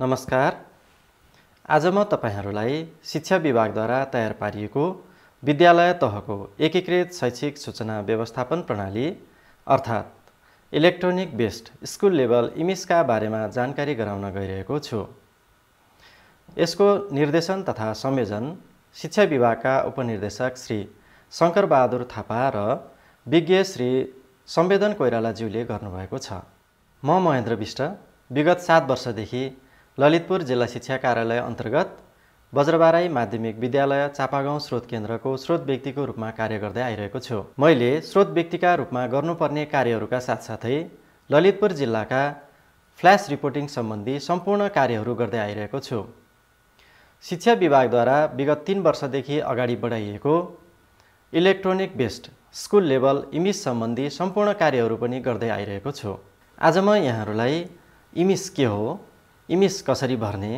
नमस्कार आज म तपाईँहरूलाई शिक्षा विभागद्वारा तयार पारिएको विद्यालय तहको एकीकृत शैक्षिक सूचना व्यवस्थापन प्रणाली अर्थात् इलेक्ट्रोनिक बेस्ड स्कुल लेभल इमिसका बारेमा जानकारी गराउन गइरहेको छु यसको निर्देशन तथा संयोजन शिक्षा विभागका उपनिर्देशक श्री शङ्करबहादुर थापा र विज्ञ श्री सम्वेदन कोइरालाज्यूले गर्नुभएको छ म महेन्द्र विष्ट विगत सात वर्षदेखि ललितपुर जिल्ला शिक्षा कार्यालय अन्तर्गत बज्रबाराई माध्यमिक विद्यालय चापागाउँ स्रोत केन्द्रको स्रोत व्यक्तिको रूपमा कार्य गर्दै आइरहेको छु मैले स्रोत व्यक्तिका रूपमा गर्नुपर्ने कार्यहरूका साथसाथै ललितपुर जिल्लाका फ्ल्यास रिपोर्टिङ सम्बन्धी सम्पूर्ण कार्यहरू गर्दै आइरहेको छु शिक्षा विभागद्वारा विगत तिन वर्षदेखि अगाडि बढाइएको electronic based school level EMIS सम्बन्धी सम्पूर्ण कार्यहरू पनि गर्दै आइरहेको छु आज म यहाँहरूलाई इमिस के हो इमिस कसरी भर्ने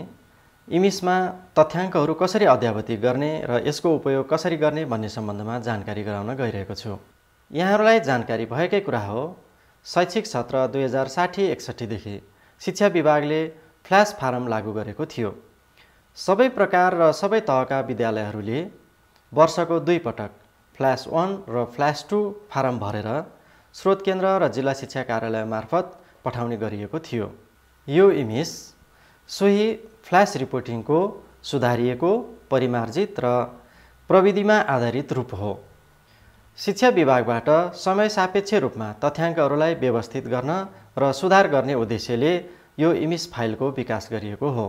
इमिसमा तथ्याङ्कहरू कसरी अध्यावधि गर्ने र यसको उपयोग कसरी गर्ने भन्ने सम्बन्धमा जानकारी गराउन गइरहेको छु यहाँहरूलाई जानकारी भएकै कुरा हो शैक्षिक सत्र दुई हजार साठी एकसट्ठीदेखि शिक्षा विभागले फ्ल्यास फारम लागू गरेको थियो सबै प्रकार र सबै तहका विद्यालयहरूले वर्षको दुई पटक फ्ल्यास वान र फ्ल्यास टू फारम भरेर स्रोत केन्द्र र जिल्ला शिक्षा कार्यालय मार्फत पठाउने गरिएको थियो यो इमिस सोही फ्ल्यास रिपोर्टिङको सुधारिएको परिमार्जित र प्रविधिमा आधारित रूप हो शिक्षा विभागबाट समय सापेक्ष रूपमा तथ्याङ्कहरूलाई व्यवस्थित गर्न र सुधार गर्ने उद्देश्यले यो इमिस फाइलको विकास गरिएको हो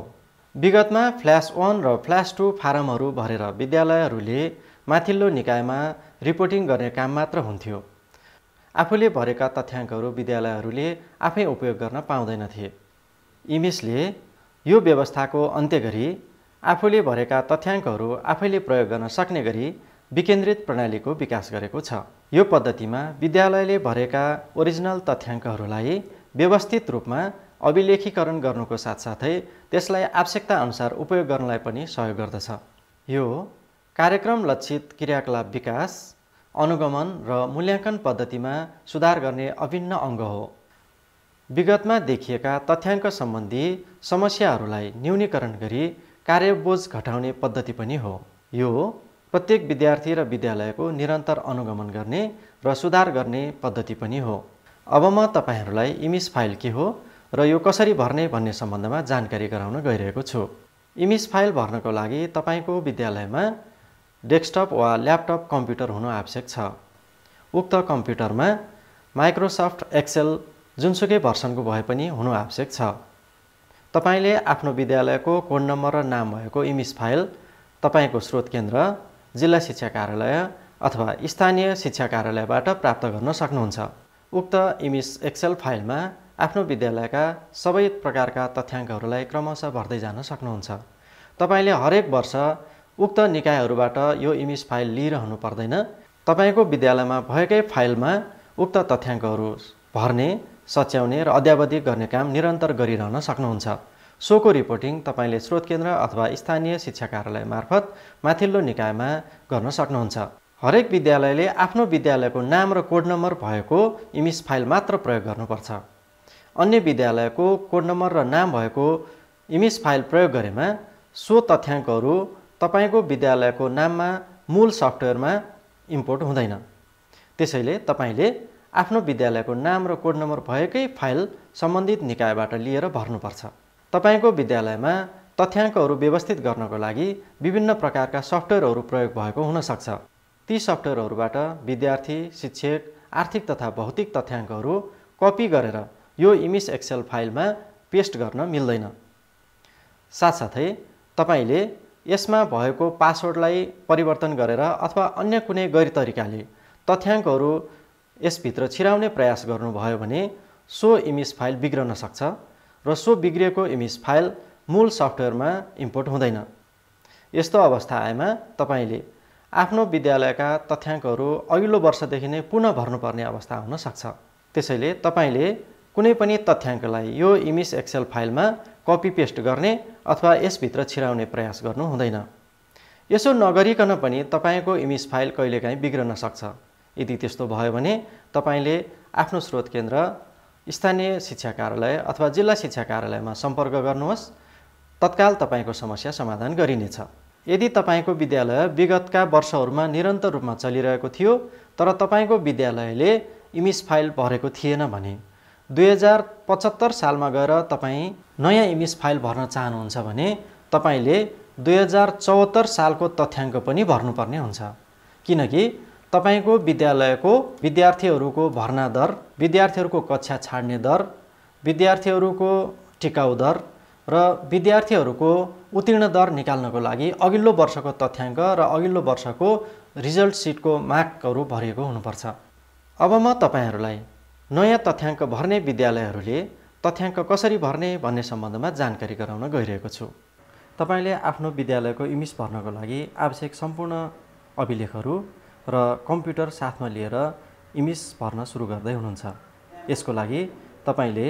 विगतमा फ्ल्यास वान र फ्ल्यास टू फारमहरू भरेर विद्यालयहरूले माथिल्लो निकायमा रिपोर्टिङ गर्ने काम मात्र हुन्थ्यो आफूले भरेका तथ्याङ्कहरू विद्यालयहरूले आफै उपयोग गर्न पाउँदैनथे इमिसले यो व्यवस्थाको अन्त्य गरी आफूले भरेका तथ्याङ्कहरू आफैले प्रयोग गर्न सक्ने गरी विकेन्द्रित प्रणालीको विकास गरेको छ यो पद्धतिमा विद्यालयले भरेका ओरिजिनल तथ्याङ्कहरूलाई व्यवस्थित रूपमा अभिलेखीकरण गर्नुको साथसाथै त्यसलाई आवश्यकताअनुसार उपयोग गर्नलाई पनि सहयोग गर्दछ यो कार्यक्रम लक्षित क्रियाकलाप विकास अनुगमन र मूल्याङ्कन पद्धतिमा सुधार गर्ने अभिन्न अङ्ग हो विगतमा देखिएका तथ्याङ्क सम्बन्धी समस्याहरूलाई न्यूनीकरण गरी कार्यबोझ घटाउने पद्धति पनि हो यो प्रत्येक विद्यार्थी र विद्यालयको निरन्तर अनुगमन गर्ने र सुधार गर्ने पद्धति पनि हो अब म तपाईँहरूलाई इमिस फाइल के हो र यो कसरी भर्ने भन्ने सम्बन्धमा जानकारी गराउन गइरहेको छु इमिस फाइल भर्नको लागि तपाईँको विद्यालयमा डेस्कटप वा ल्यापटप कम्प्युटर हुनु आवश्यक छ उक्त कम्प्युटरमा माइक्रोसफ्ट एक्सेल जुनसुकै भर्सनको भए पनि हुनु आवश्यक छ तपाईँले आफ्नो विद्यालयको कोड नम्बर र नाम भएको इमिस फाइल तपाईँको स्रोत केन्द्र जिल्ला शिक्षा कार्यालय अथवा स्थानीय शिक्षा कार्यालयबाट प्राप्त गर्न सक्नुहुन्छ उक्त इमिस एक्सेल फाइलमा आफ्नो विद्यालयका सबै प्रकारका तथ्याङ्कहरूलाई क्रमशः भर्दै जान सक्नुहुन्छ तपाईँले हरेक वर्ष उक्त निकायहरूबाट यो इमिस फाइल लिइरहनु पर्दैन तपाईँको विद्यालयमा भएकै फाइलमा उक्त तथ्याङ्कहरू भर्ने सच्याउने र अध्यावधि गर्ने काम निरन्तर गरिरहन सक्नुहुन्छ सोको रिपोर्टिङ तपाईँले स्रोत केन्द्र अथवा स्थानीय शिक्षा कार्यालय मार्फत माथिल्लो निकायमा गर्न सक्नुहुन्छ हरेक विद्यालयले आफ्नो विद्यालयको नाम र कोड नम्बर भएको इमिस फाइल मात्र प्रयोग गर्नुपर्छ अन्य विद्यालयको कोड नम्बर र नाम भएको इमिस फाइल प्रयोग गरेमा सो तथ्याङ्कहरू तपाईँको विद्यालयको नाममा मूल सफ्टवेयरमा इम्पोर्ट हुँदैन त्यसैले तपाईँले आफ्नो विद्यालयको नाम र कोड नम्बर भएकै फाइल सम्बन्धित निकायबाट लिएर भर्नुपर्छ तपाईँको विद्यालयमा तथ्याङ्कहरू व्यवस्थित गर्नको लागि विभिन्न प्रकारका सफ्टवेयरहरू प्रयोग भएको हुनसक्छ ती सफ्टवेयरहरूबाट विद्यार्थी शिक्षक आर्थिक तथा भौतिक तथ्याङ्कहरू कपी गरेर यो इमिस एक्सेल फाइलमा पेस्ट गर्न मिल्दैन साथसाथै तपाईँले यसमा भएको पासवर्डलाई परिवर्तन गरेर अथवा अन्य कुनै गैर तरिकाले तथ्याङ्कहरू यसभित्र छिराउने प्रयास गर्नुभयो भने सो इमेज फाइल बिग्रन सक्छ र सो बिग्रिएको इमेज फाइल मूल सफ्टवेयरमा इम्पोर्ट हुँदैन यस्तो अवस्था आएमा तपाईँले आफ्नो विद्यालयका तथ्याङ्कहरू अघिल्लो वर्षदेखि नै पुनः भर्नुपर्ने अवस्था हुनसक्छ त्यसैले तपाईँले कुनै पनि तथ्याङ्कलाई यो इमेज एक्सेल फाइलमा कपी पेस्ट गर्ने अथवा यसभित्र छिराउने प्रयास गर्नु हुँदैन यसो नगरिकन पनि तपाईँको इमेज फाइल कहिलेकाहीँ बिग्रन सक्छ यदि त्यस्तो भयो भने तपाईँले आफ्नो स्रोत केन्द्र स्थानीय शिक्षा कार्यालय अथवा जिल्ला शिक्षा कार्यालयमा सम्पर्क गर्नुहोस् तत्काल तपाईँको समस्या समाधान गरिनेछ यदि तपाईँको विद्यालय विगतका वर्षहरूमा निरन्तर रूपमा चलिरहेको थियो तर तपाईँको विद्यालयले इमिस फाइल भरेको थिएन भने दुई हजार पचहत्तर सालमा गएर तपाईँ नयाँ इमिस फाइल भर्न चाहनुहुन्छ भने तपाईँले दुई हजार चौहत्तर सालको तथ्याङ्क पनि भर्नुपर्ने हुन्छ किनकि तपाईँको विद्यालयको विद्यार्थीहरूको भर्ना दर विद्यार्थीहरूको कक्षा छाड्ने दर विद्यार्थीहरूको टिकाउ दर र विद्यार्थीहरूको उत्तीर्ण दर निकाल्नको लागि अघिल्लो वर्षको तथ्याङ्क र अघिल्लो वर्षको रिजल्ट सिटको मार्कहरू भरिएको हुनुपर्छ अब म तपाईँहरूलाई नयाँ तथ्याङ्क भर्ने विद्यालयहरूले तथ्याङ्क कसरी भर्ने भन्ने सम्बन्धमा जानकारी गराउन गइरहेको छु तपाईँले आफ्नो विद्यालयको इमिस भर्नको लागि आवश्यक सम्पूर्ण अभिलेखहरू र कम्प्युटर साथमा लिएर इमेज भर्न सुरु गर्दै हुनुहुन्छ यसको लागि तपाईँले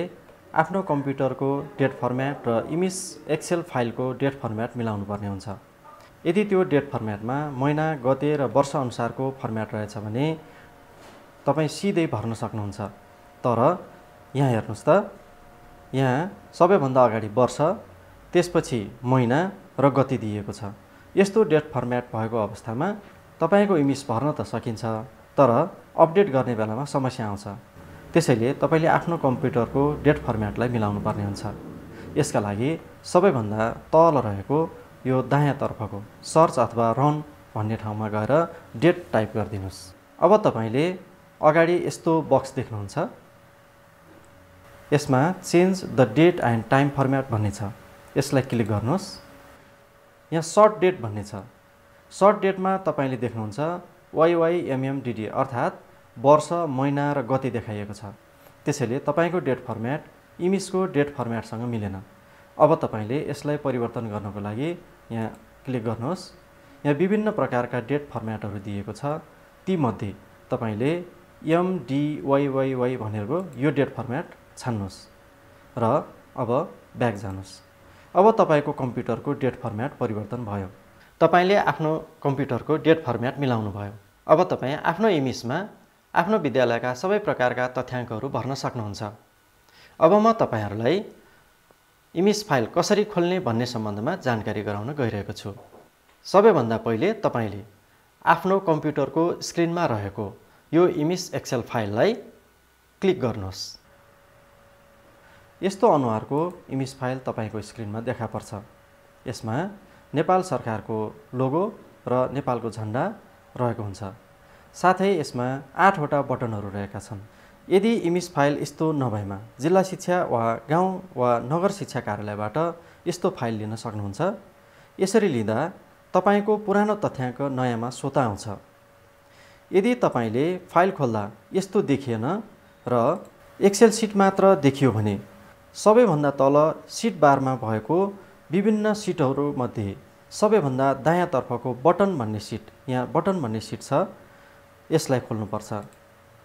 आफ्नो कम्प्युटरको डेट फर्म्याट र इमेज एक्सेल फाइलको डेट फर्म्याट मिलाउनु पर्ने हुन्छ यदि त्यो डेट फर्म्याटमा महिना गते र वर्षअनुसारको फर्म्याट रहेछ भने तपाईँ सिधै भर्न सक्नुहुन्छ तर यहाँ हेर्नुहोस् त यहाँ सबैभन्दा अगाडि वर्ष त्यसपछि महिना र गति दिएको छ यस्तो डेट फर्म्याट भएको अवस्थामा तपाईँको इमेज भर्न त सकिन्छ तर अपडेट गर्ने बेलामा समस्या आउँछ त्यसैले तपाईँले आफ्नो कम्प्युटरको डेट फर्मेटलाई मिलाउनु पर्ने हुन्छ यसका लागि सबैभन्दा तल रहेको यो दायाँ तर्फको सर्च अथवा रन भन्ने ठाउँमा गएर डेट टाइप गरिदिनुहोस् अब तपाईँले अगाडि यस्तो बक्स देख्नुहुन्छ यसमा change the date and time format भन्ने छ यसलाई क्लिक गर्नुहोस् यहाँ सर्ट डेट भन्ने छ सर्ट डेटमा तपाईँले देख्नुहुन्छ वाइवाइएमएमडिडी अर्थात् वर्ष महिना र गति देखाइएको छ त्यसैले तपाईँको डेट फर्म्याट इमिसको डेट फर्म्याटसँग मिलेन अब तपाईँले यसलाई परिवर्तन गर्नको लागि यहाँ क्लिक गर्नुहोस् यहाँ विभिन्न प्रकारका डेट फर्म्याटहरू दिएको छ तीमध्ये तपाईँले एमडिवाइवाइवाई भनेको यो डेट फर्म्याट छान्नुहोस् र अब ब्याक जानुहोस् अब तपाईँको कम्प्युटरको डेट फर्म्याट परिवर्तन भयो तपाईँले आफ्नो कम्प्युटरको डेट फर्म्याट भयो अब तपाईँ आफ्नो इमिजमा आफ्नो विद्यालयका सबै प्रकारका तथ्याङ्कहरू भर्न सक्नुहुन्छ अब म तपाईँहरूलाई इमिज फाइल कसरी खोल्ने भन्ने सम्बन्धमा जानकारी गराउन गइरहेको छु सबैभन्दा पहिले तपाईँले आफ्नो कम्प्युटरको स्क्रिनमा रहेको यो इमेज एक्सेल फाइललाई क्लिक गर्नुहोस् यस्तो अनुहारको इमेज फाइल तपाईँको स्क्रिनमा देखा पर्छ यसमा नेपाल सरकारको लोगो र नेपालको झन्डा रहेको हुन्छ साथै यसमा आठवटा बटनहरू रहेका छन् यदि इमिस फाइल यस्तो नभएमा जिल्ला शिक्षा वा गाउँ वा नगर शिक्षा कार्यालयबाट यस्तो फाइल लिन सक्नुहुन्छ यसरी लिँदा तपाईँको पुरानो तथ्याङ्क नयाँमा सोता आउँछ यदि तपाईँले फाइल खोल्दा यस्तो देखिएन र एक्सेल सिट मात्र देखियो भने सबैभन्दा तल सिट बारमा भएको विभिन्न सिटहरूमध्ये सबैभन्दा दायाँतर्फको बटन भन्ने सिट यहाँ बटन भन्ने सिट छ यसलाई खोल्नुपर्छ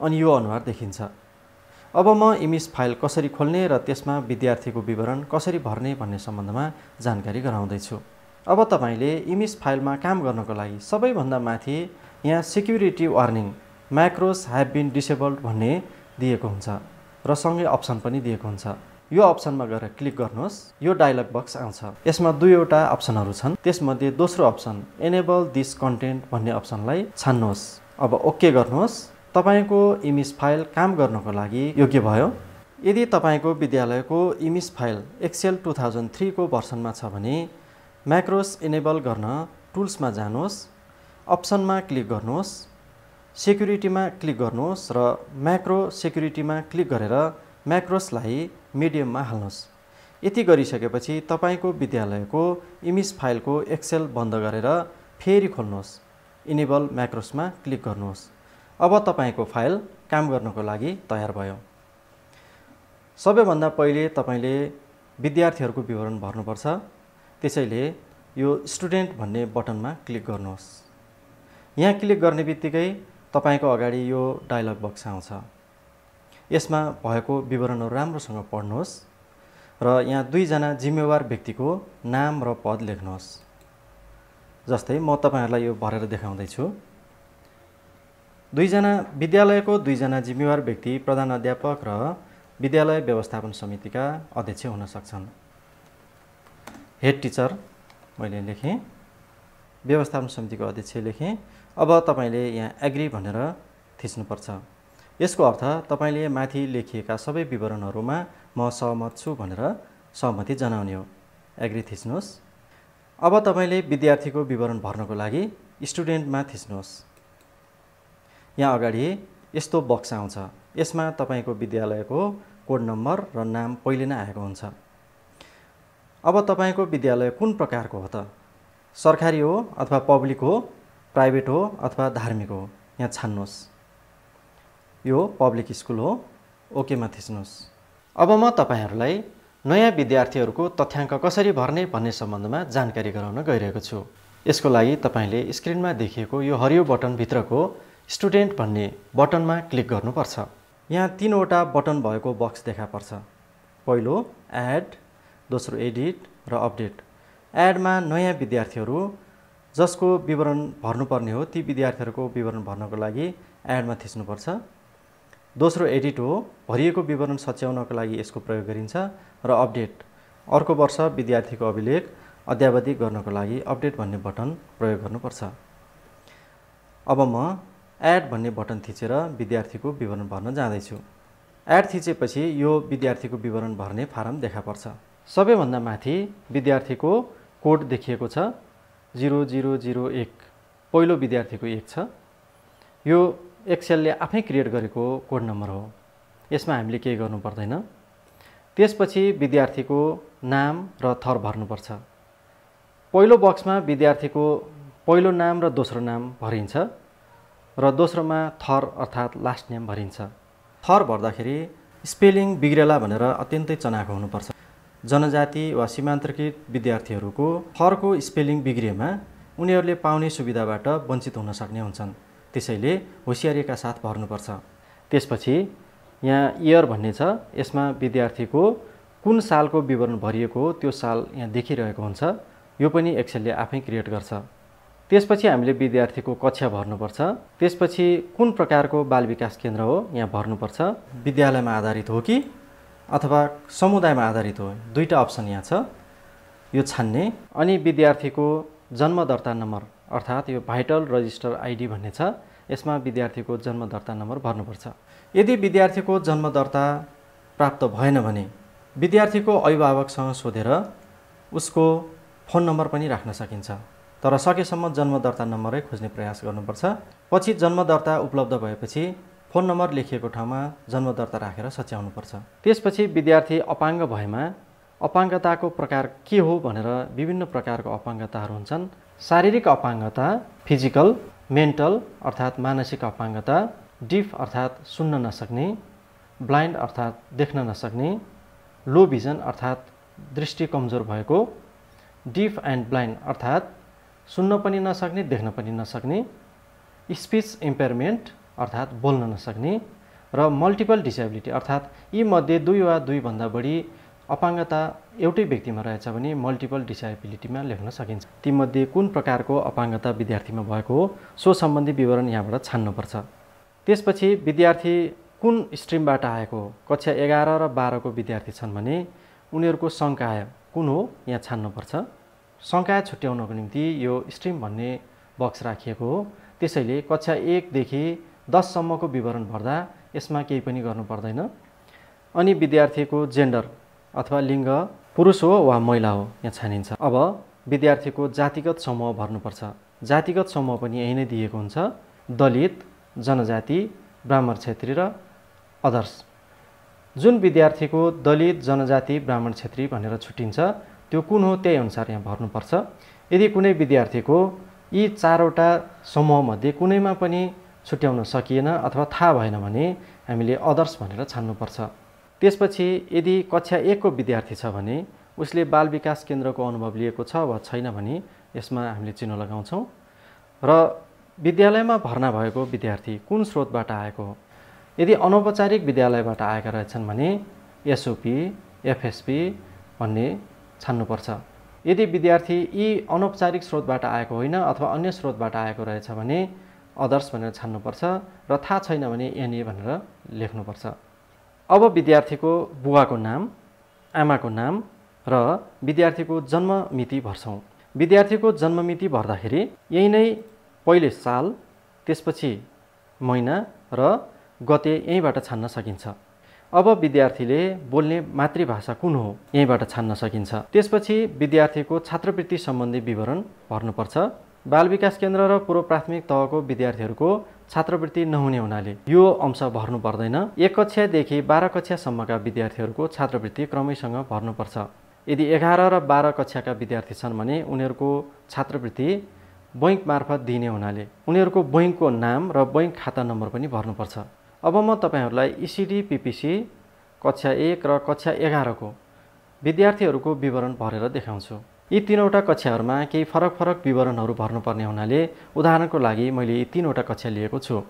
अनि यो अनुहार देखिन्छ अब म इमेज फाइल कसरी खोल्ने र त्यसमा विद्यार्थीको विवरण कसरी भर्ने भन्ने सम्बन्धमा जानकारी गराउँदैछु अब तपाईँले इमेज फाइलमा काम गर्नको लागि सबैभन्दा माथि यहाँ security warning macros have been disabled भन्ने दिएको हुन्छ र सँगै अप्सन पनि दिएको हुन्छ यो अप्सनमा गएर क्लिक गर्नुहोस् यो डायलग बक्स आउँछ यसमा दुईवटा अप्सनहरू छन् त्यसमध्ये दोस्रो अप्सन एनेबल दिस कन्टेन्ट भन्ने अप्सनलाई छान्नुहोस् अब ओके गर्नुहोस् तपाईँको इमेज फाइल काम गर्नको लागि योग्य भयो यदि तपाईँको विद्यालयको EMIS file XL two thousand थ्रीको भर्सनमा छ भने म्याक्रोस इनेबल गर्न टुल्समा जानुहोस् अप्सनमा क्लिक गर्नुहोस् सेक्युरिटीमा क्लिक गर्नुहोस् र म्याक्रो सेक्युरिटीमा क्लिक गरेर म्याक्रोसलाई मिडियममा हाल्नुहोस् यति गरिसकेपछि तपाईँको विद्यालयको इमिज फाइलको एक्सेल बन्द गरेर फेरि खोल्नुहोस् इनेबल म्याक्रोसमा क्लिक गर्नुहोस् अब तपाईँको फाइल काम गर्नको लागि तयार भयो सबैभन्दा पहिले तपाईँले विद्यार्थीहरूको विवरण भर्नुपर्छ त्यसैले यो स्टुडेन्ट भन्ने बटनमा क्लिक गर्नुहोस् यहाँ क्लिक गर्ने बित्तिकै तपाईँको अगाडि यो डायलग बक्स आउँछ यसमा भएको विवरणहरू राम्रोसँग पढ्नुहोस् र यहाँ दुईजना जिम्मेवार व्यक्तिको नाम र पद लेख्नुहोस् जस्तै म तपाईँहरूलाई यो भरेर देखाउँदैछु दुईजना विद्यालयको दुईजना जिम्मेवार व्यक्ति प्रधान अध्यापक र विद्यालय व्यवस्थापन समितिका अध्यक्ष हुन सक्छन् हेड टिचर मैले लेखेँ व्यवस्थापन समितिको अध्यक्ष लेखेँ अब तपाईँले यहाँ एग्री भनेर थिच्नुपर्छ यसको अर्थ तपाईँले माथि लेखिएका सबै विवरणहरूमा म सहमत छु भनेर सहमति जनाउने हो एग्री थिच्नुहोस् अब तपाईँले विद्यार्थीको विवरण भर्नको लागि स्टुडेन्टमा थिच्नुहोस् यहाँ अगाडि यस्तो बक्स आउँछ यसमा तपाईँको विद्यालयको कोड नम्बर र नाम पहिले नै आएको हुन्छ अब तपाईँको विद्यालय कुन प्रकारको हो त सरकारी हो अथवा पब्लिक हो प्राइभेट हो अथवा धार्मिक हो यहाँ छान्नुहोस् यो पब्लिक स्कुल हो ओकेमा थिच्नुहोस् अब म तपाईँहरूलाई नयाँ विद्यार्थीहरूको तथ्याङ्क कसरी भर्ने भन्ने सम्बन्धमा जानकारी गराउन गइरहेको छु यसको लागि तपाईँले स्क्रिनमा देखिएको यो हरियो बटनभित्रको स्टुडेन्ट भन्ने बटनमा क्लिक गर्नुपर्छ यहाँ तिनवटा बटन भएको बक्स देखा पर्छ पहिलो एड दोस्रो एडिट र अपडेट एडमा नयाँ विद्यार्थीहरू जसको विवरण भर्नुपर्ने हो ती विद्यार्थीहरूको विवरण भर्नको लागि एडमा थिच्नुपर्छ दोस्रो एडिट हो भरिएको विवरण सच्याउनको लागि यसको प्रयोग गरिन्छ र अपडेट अर्को वर्ष विद्यार्थीको अभिलेख अध्यावधि गर्नको लागि अपडेट भन्ने बटन प्रयोग गर्नुपर्छ अब म एड भन्ने बटन थिचेर विद्यार्थीको विवरण भर्न जाँदैछु एड थिचेपछि यो विद्यार्थीको विवरण भर्ने फारम देखा पर्छ सबैभन्दा माथि विद्यार्थीको कोड देखिएको छ जिरो जिरो जिरो एक पहिलो विद्यार्थीको एक छ यो एक्सेलले आफै क्रिएट गरेको कोड नम्बर हो यसमा हामीले केही गर्नु पर्दैन त्यसपछि विद्यार्थीको नाम र थर भर्नुपर्छ पहिलो बक्समा विद्यार्थीको पहिलो नाम र दोस्रो नाम भरिन्छ र दोस्रोमा थर अर्थात् लास्ट नेम भरिन्छ थर भर्दाखेरि स्पेलिङ बिग्रेला भनेर अत्यन्तै चनाखो हुनुपर्छ जनजाति वा सीमान्तकृत विद्यार्थीहरूको थरको स्पेलिङ बिग्रिएमा उनीहरूले पाउने सुविधाबाट वञ्चित हुन सक्ने हुन्छन् त्यसैले होसियारीका साथ भर्नुपर्छ त्यसपछि यहाँ इयर भन्ने छ यसमा विद्यार्थीको कुन सालको विवरण भरिएको हो त्यो साल यहाँ देखिरहेको हुन्छ यो पनि एक्सेलले आफै क्रिएट गर्छ त्यसपछि हामीले विद्यार्थीको कक्षा भर्नुपर्छ त्यसपछि कुन प्रकारको बाल विकास केन्द्र हो यहाँ भर्नुपर्छ विद्यालयमा आधारित हो कि अथवा समुदायमा आधारित हो दुईवटा अप्सन यहाँ छ यो छान्ने अनि विद्यार्थीको जन्म दर्ता नम्बर अर्थात् यो भाइटल रजिस्टर आइडी भन्ने छ यसमा विद्यार्थीको जन्म दर्ता नम्बर भर्नुपर्छ यदि विद्यार्थीको जन्म दर्ता प्राप्त भएन भने विद्यार्थीको अभिभावकसँग सोधेर उसको फोन नम्बर पनि राख्न सकिन्छ तर सकेसम्म जन्म दर्ता नम्बरै खोज्ने प्रयास गर्नुपर्छ पछि जन्म दर्ता उपलब्ध भएपछि फोन नम्बर लेखिएको ठाउँमा जन्म दर्ता राखेर सच्याउनुपर्छ त्यसपछि विद्यार्थी अपाङ्ग भएमा अपाङ्गताको प्रकार के हो भनेर विभिन्न प्रकारको अपाङ्गताहरू हुन्छन् शारीरिक अपाङ्गता फिजिकल मेन्टल अर्थात् मानसिक अपाङ्गता डिफ अर्थात् सुन्न नसक्ने ब्लाइन्ड अर्थात् देख्न नसक्ने लो भिजन अर्थात् दृष्टि कमजोर भएको डिफ एन्ड ब्लाइन्ड अर्थात् सुन्न पनि नसक्ने देख्न पनि नसक्ने स्पिच इम्पेयरमेन्ट अर्थात् बोल्न नसक्ने र मल्टिपल डिसेबिलिटी अर्थात् यीमध्ये दुई वा दुईभन्दा बढी अपाङ्गता एउटै व्यक्तिमा रहेछ भने मल्टिपल डिसेबिलिटीमा लेख्न सकिन्छ तीमध्ये कुन प्रकारको अपाङ्गता विद्यार्थीमा भएको हो सो सम्बन्धी विवरण यहाँबाट छान्नुपर्छ त्यसपछि विद्यार्थी कुन स्ट्रिमबाट आएको हो कक्षा एघार र बाह्रको विद्यार्थी छन् भने उनीहरूको सङ्काय कुन हो यहाँ छान्नुपर्छ सङ्काय छुट्याउनको निम्ति यो स्ट्रिम भन्ने बक्स राखिएको हो त्यसैले कक्षा एकदेखि दससम्मको विवरण भर्दा यसमा केही पनि गर्नु पर्दैन अनि विद्यार्थीको जेन्डर अथवा लिङ्ग पुरुष हो वा महिला हो यहाँ छानिन्छ अब विद्यार्थीको जातिगत समूह भर्नुपर्छ जातिगत समूह पनि यही नै दिएको हुन्छ दलित जनजाति ब्राह्मण क्षेत्री र अदर्स जुन विद्यार्थीको दलित जनजाति ब्राह्मण क्षेत्री भनेर छुट्टिन्छ त्यो कुन हो त्यही अनुसार यहाँ भर्नुपर्छ यदि कुनै विद्यार्थीको यी चारवटा समूहमध्ये कुनैमा पनि छुट्याउन सकिएन अथवा थाहा भएन भने हामीले अदर्स भनेर छान्नुपर्छ त्यसपछि यदि कक्षा एकको विद्यार्थी छ भने उसले बाल विकास केन्द्रको अनुभव लिएको छ वा छैन भने यसमा हामीले चिन्ह लगाउँछौँ र विद्यालयमा भर्ना भएको विद्यार्थी कुन स्रोतबाट आएको हो यदि अनौपचारिक विद्यालयबाट आएका रहेछन् भने एसओपी एफएसपी भन्ने छान्नुपर्छ यदि विद्यार्थी यी अनौपचारिक स्रोतबाट आएको होइन अथवा अन्य स्रोतबाट आएको रहेछ भने अदर्स भनेर छान्नुपर्छ र थाहा छैन भने एनए भनेर लेख्नुपर्छ अब विद्यार्थीको बुवाको नाम आमाको नाम र विद्यार्थीको जन्म मिति भर्छौँ विद्यार्थीको जन्म मिति भर्दाखेरि यही नै पहिले साल त्यसपछि महिना र गते यहीँबाट छान्न सकिन्छ अब विद्यार्थीले बोल्ने मातृभाषा कुन हो यहीँबाट छान्न सकिन्छ त्यसपछि विद्यार्थीको छात्रवृत्ति सम्बन्धी विवरण भर्नुपर्छ बाल विकास केन्द्र र पूर्व प्राथमिक तहको विद्यार्थीहरूको छात्रवृत्ति नहुने हुनाले यो अंश भर्नु पर्दैन एक कक्षादेखि बाह्र कक्षासम्मका विद्यार्थीहरूको छात्रवृत्ति क्रमैसँग भर्नुपर्छ यदि एघार र बाह्र कक्षाका विद्यार्थी छन् भने उनीहरूको छात्रवृत्ति बैङ्क मार्फत दिइने हुनाले उनीहरूको बैङ्कको नाम र बैङ्क खाता नम्बर पनि भर्नुपर्छ अब म तपाईँहरूलाई इसिडी पिपिसी कक्षा एक र कक्षा एघारको विद्यार्थीहरूको विवरण भरेर देखाउँछु यी तिनवटा कक्षाहरूमा केही फरक फरक विवरणहरू भर्नुपर्ने हुनाले उदाहरणको लागि मैले यी तिनवटा कक्षा लिएको छु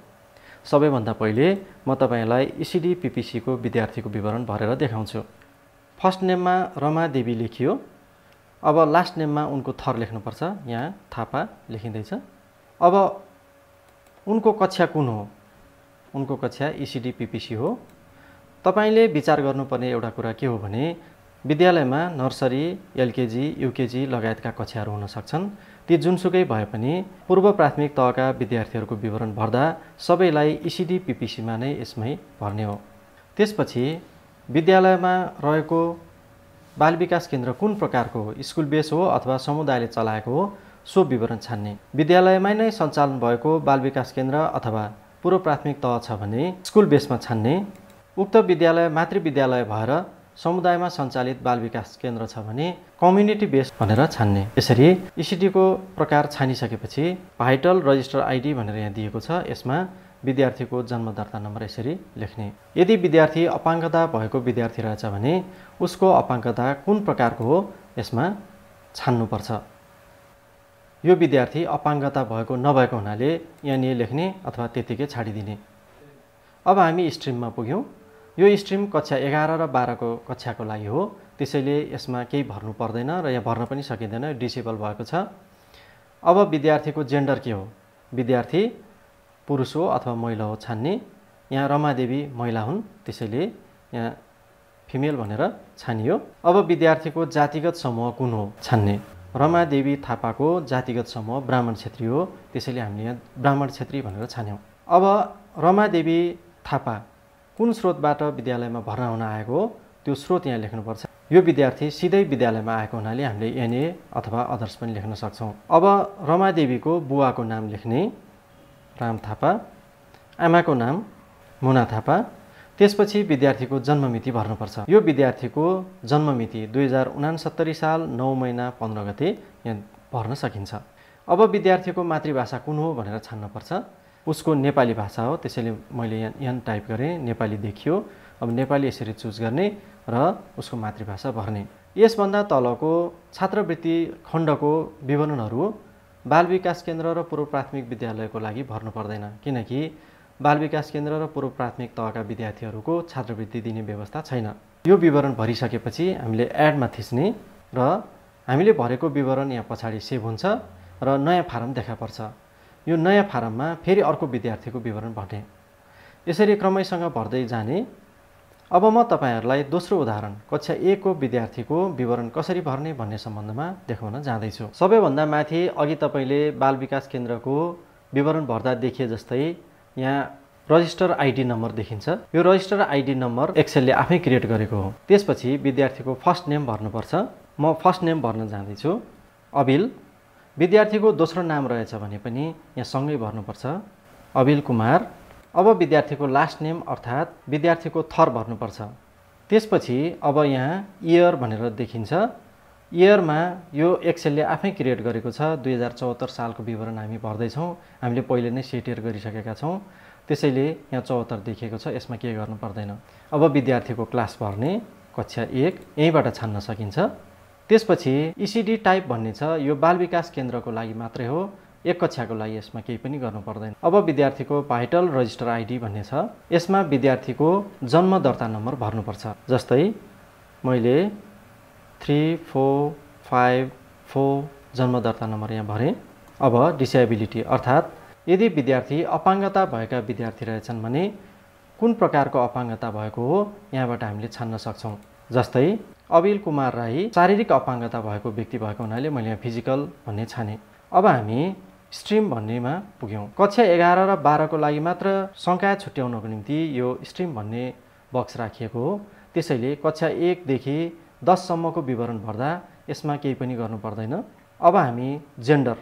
सबैभन्दा पहिले म तपाईँलाई इसिडी e पिपिसीको विद्यार्थीको विवरण भरेर देखाउँछु फर्स्ट नेममा रमा देवी लेखियो अब लास्ट नेममा उनको थर लेख्नुपर्छ यहाँ थापा लेखिँदैछ अब उनको कक्षा कुन हो उनको कक्षा इसिडी e पिपिसी हो तपाईँले विचार गर्नुपर्ने एउटा कुरा के हो भने विद्यालयमा नर्सरी एलकेजी युकेजी लगायतका कक्षाहरू हुन सक्छन् ती जुनसुकै भए पनि पूर्व प्राथमिक तहका विद्यार्थीहरूको विवरण भर्दा सबैलाई इसिडी e पिपिसीमा नै यसमै भर्ने हो त्यसपछि विद्यालयमा रहेको बाल विकास केन्द्र कुन प्रकारको हो स्कुल बेस हो अथवा समुदायले चलाएको हो सो विवरण छान्ने विद्यालयमै नै सञ्चालन भएको बाल विकास केन्द्र अथवा पूर्व प्राथमिक तह छ भने स्कुल बेसमा छान्ने उक्त विद्यालय मातृ विद्यालय भएर समुदायमा सञ्चालित बाल विकास केन्द्र छ भने कम्युनिटी बेस भनेर छान्ने यसरी इसिडीको e प्रकार छानिसकेपछि भाइटल रजिस्टर आइडी भनेर यहाँ दिएको छ यसमा विद्यार्थीको जन्म दर्ता नम्बर यसरी लेख्ने यदि विद्यार्थी अपाङ्गता भएको विद्यार्थी रहेछ भने उसको अपाङ्गता कुन प्रकारको हो यसमा छान्नुपर्छ यो विद्यार्थी अपाङ्गता भएको नभएको हुनाले यहाँनिर लेख्ने अथवा त्यत्तिकै छाडिदिने अब हामी स्ट्रिममा पुग्यौँ यो स्ट्रिम कक्षा एघार र बाह्रको कक्षाको लागि हो त्यसैले यसमा केही भर्नु पर्दैन र यहाँ भर्न पनि सकिँदैन डिसेबल भएको छ अब विद्यार्थीको जेन्डर के हो विद्यार्थी पुरुष हो अथवा महिला हो छान्ने यहाँ रमादेवी महिला हुन् त्यसैले यहाँ फिमेल भनेर छानियो अब विद्यार्थीको जातिगत समूह कुन हो छान्ने रमादेवी थापाको जातिगत समूह ब्राह्मण क्षेत्री हो त्यसैले हामीले यहाँ ब्राह्मण क्षेत्री भनेर छान्यौँ अब रमादेवी थापा कुन स्रोतबाट विद्यालयमा भर्ना हुन आएको हो त्यो स्रोत यहाँ लेख्नुपर्छ यो विद्यार्थी सिधै विद्यालयमा आएको हुनाले हामीले एनए अथवा अदर्स पनि लेख्न सक्छौँ अब रमादेवीको बुवाको नाम लेख्ने राम थापा आमाको नाम मुना थापा त्यसपछि विद्यार्थीको जन्ममिति भर्नुपर्छ यो विद्यार्थीको जन्ममिति दुई हजार उनासत्तरी साल नौ महिना पन्ध्र गते यहाँ भर्न सकिन्छ अब विद्यार्थीको मातृभाषा कुन हो भनेर छान्नुपर्छ उसको नेपाली भाषा हो त्यसैले मैले यहाँ यहाँ टाइप गरेँ नेपाली देखियो अब नेपाली यसरी चुज गर्ने र उसको मातृभाषा भर्ने यसभन्दा तलको छात्रवृत्ति खण्डको विवरणहरू बाल विकास केन्द्र र पूर्व प्राथमिक विद्यालयको लागि भर्नु पर्दैन किनकि बाल विकास केन्द्र र पूर्व प्राथमिक तहका विद्यार्थीहरूको छात्रवृत्ति दिने व्यवस्था छैन यो विवरण भरिसकेपछि हामीले एडमा थिच्ने र हामीले भरेको विवरण यहाँ पछाडि सेभ हुन्छ र नयाँ फारम देखा पर्छ यो नयाँ फारममा फेरि अर्को विद्यार्थीको विवरण भटेँ यसरी क्रमैसँग भर्दै जाने अब म तपाईँहरूलाई दोस्रो उदाहरण कक्षा एकको विद्यार्थीको विवरण कसरी भर्ने भन्ने सम्बन्धमा देखाउन जाँदैछु सबैभन्दा माथि अघि तपाईँले बाल विकास केन्द्रको विवरण भर्दा देखिए जस्तै यहाँ रजिस्टर आइडी नम्बर देखिन्छ यो रजिस्टर आइडी नम्बर एक्सेलले आफै क्रिएट गरेको हो त्यसपछि विद्यार्थीको फर्स्ट नेम भर्नुपर्छ म फर्स्ट नेम भर्न जाँदैछु अबिल विद्यार्थीको दोस्रो नाम रहेछ भने पनि यहाँ सँगै भर्नुपर्छ अबिल कुमार अब विद्यार्थीको लास्ट नेम अर्थात् विद्यार्थीको थर भर्नुपर्छ त्यसपछि अब यहाँ इयर भनेर देखिन्छ इयरमा यो एक्सेलले आफै क्रिएट गरेको छ दुई हजार चौहत्तर सालको विवरण हामी भर्दैछौँ हामीले पहिले नै सेटियर गरिसकेका छौँ त्यसैले यहाँ चौहत्तर देखिएको छ यसमा के गर्नु पर्दैन अब विद्यार्थीको क्लास भर्ने कक्षा एक यहीँबाट छान्न सकिन्छ त्यसपछि इसिडी e टाइप भन्ने छ यो बाल विकास केन्द्रको लागि मात्रै हो एक कक्षाको लागि यसमा केही पनि गर्नु पर्दैन अब विद्यार्थीको भाइटल रजिस्टर आइडी भन्ने छ यसमा विद्यार्थीको जन्म दर्ता नम्बर भर्नुपर्छ जस्तै मैले थ्री फोर फाइभ फोर जन्म दर्ता नम्बर यहाँ भरेँ अब डिसेबिलिटी अर्थात् यदि विद्यार्थी अपाङ्गता भएका विद्यार्थी रहेछन् भने कुन प्रकारको अपाङ्गता भएको हो यहाँबाट हामीले छान्न सक्छौँ जस्तै अबिल कुमार राई शारीरिक अपाङ्गता भएको व्यक्ति भएको हुनाले मैले यहाँ फिजिकल भन्ने छाने अब हामी स्ट्रिम भन्नेमा पुग्यौँ कक्षा एघार र बाह्रको लागि मात्र सङ्काय छुट्याउनको निम्ति यो स्ट्रिम भन्ने बक्स राखिएको हो त्यसैले कक्षा एकदेखि दससम्मको विवरण भर्दा यसमा केही पनि गर्नु पर्दैन अब हामी जेन्डर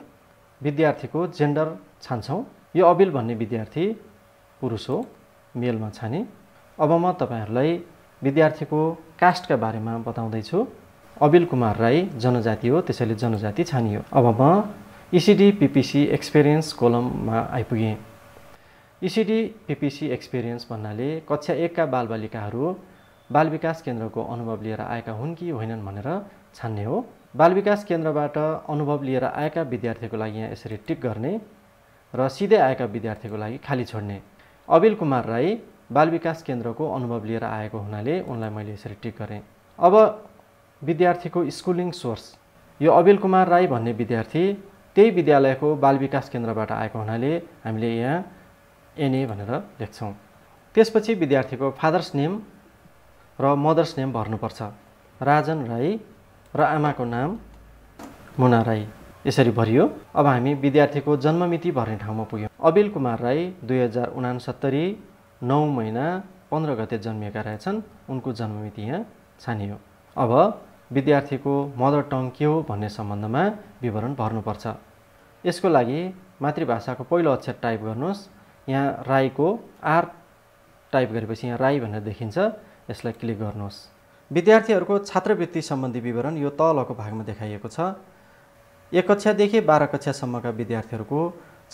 विद्यार्थीको जेन्डर छान्छौँ यो अबिल भन्ने विद्यार्थी पुरुष हो मेलमा छाने अब म तपाईँहरूलाई विद्यार्थीको कास्टका बारेमा बताउँदैछु अबिल कुमार राई जनजाति हो त्यसैले जनजाति छानियो अब म इसिडी पिपिसी एक्सपिरियन्स कोलममा आइपुगेँ इसिडी पिपिसी एक्सपिरियन्स भन्नाले कक्षा एकका बालबालिकाहरू बाल विकास केन्द्रको अनुभव लिएर आएका हुन् कि होइनन् भनेर छान्ने हो बाल विकास केन्द्रबाट अनुभव लिएर आएका विद्यार्थीको लागि यहाँ यसरी टिक गर्ने र सिधै आएका विद्यार्थीको लागि खाली छोड्ने अबिल कुमार राई बाल विकास केन्द्रको अनुभव लिएर आएको हुनाले उनलाई मैले यसरी टिक गरेँ अब विद्यार्थीको स्कुलिङ सोर्स यो अबिल कुमार राई भन्ने विद्यार्थी त्यही विद्यालयको बाल विकास केन्द्रबाट आएको हुनाले हामीले यहाँ एनए भनेर लेख्छौँ त्यसपछि विद्यार्थीको फादर्स नेम र मदर्स नेम भर्नुपर्छ राजन राई र आमाको नाम मुना राई यसरी भरियो अब हामी विद्यार्थीको जन्ममिति भर्ने ठाउँमा पुग्यौँ अबिल कुमार राई दुई हजार उनासत्तरी नौ महिना पन्ध्र गते जन्मिएका रहेछन् उनको जन्ममिति यहाँ छानियो अब विद्यार्थीको मदर टङ के हो भन्ने सम्बन्धमा विवरण भर्नुपर्छ यसको लागि मातृभाषाको पहिलो अक्षर टाइप गर्नुहोस् यहाँ राईको आर टाइप गरेपछि यहाँ राई भनेर देखिन्छ यसलाई क्लिक गर्नुहोस् विद्यार्थीहरूको छात्रवृत्ति सम्बन्धी विवरण यो तलको भागमा देखाइएको छ एक कक्षादेखि बाह्र कक्षासम्मका विद्यार्थीहरूको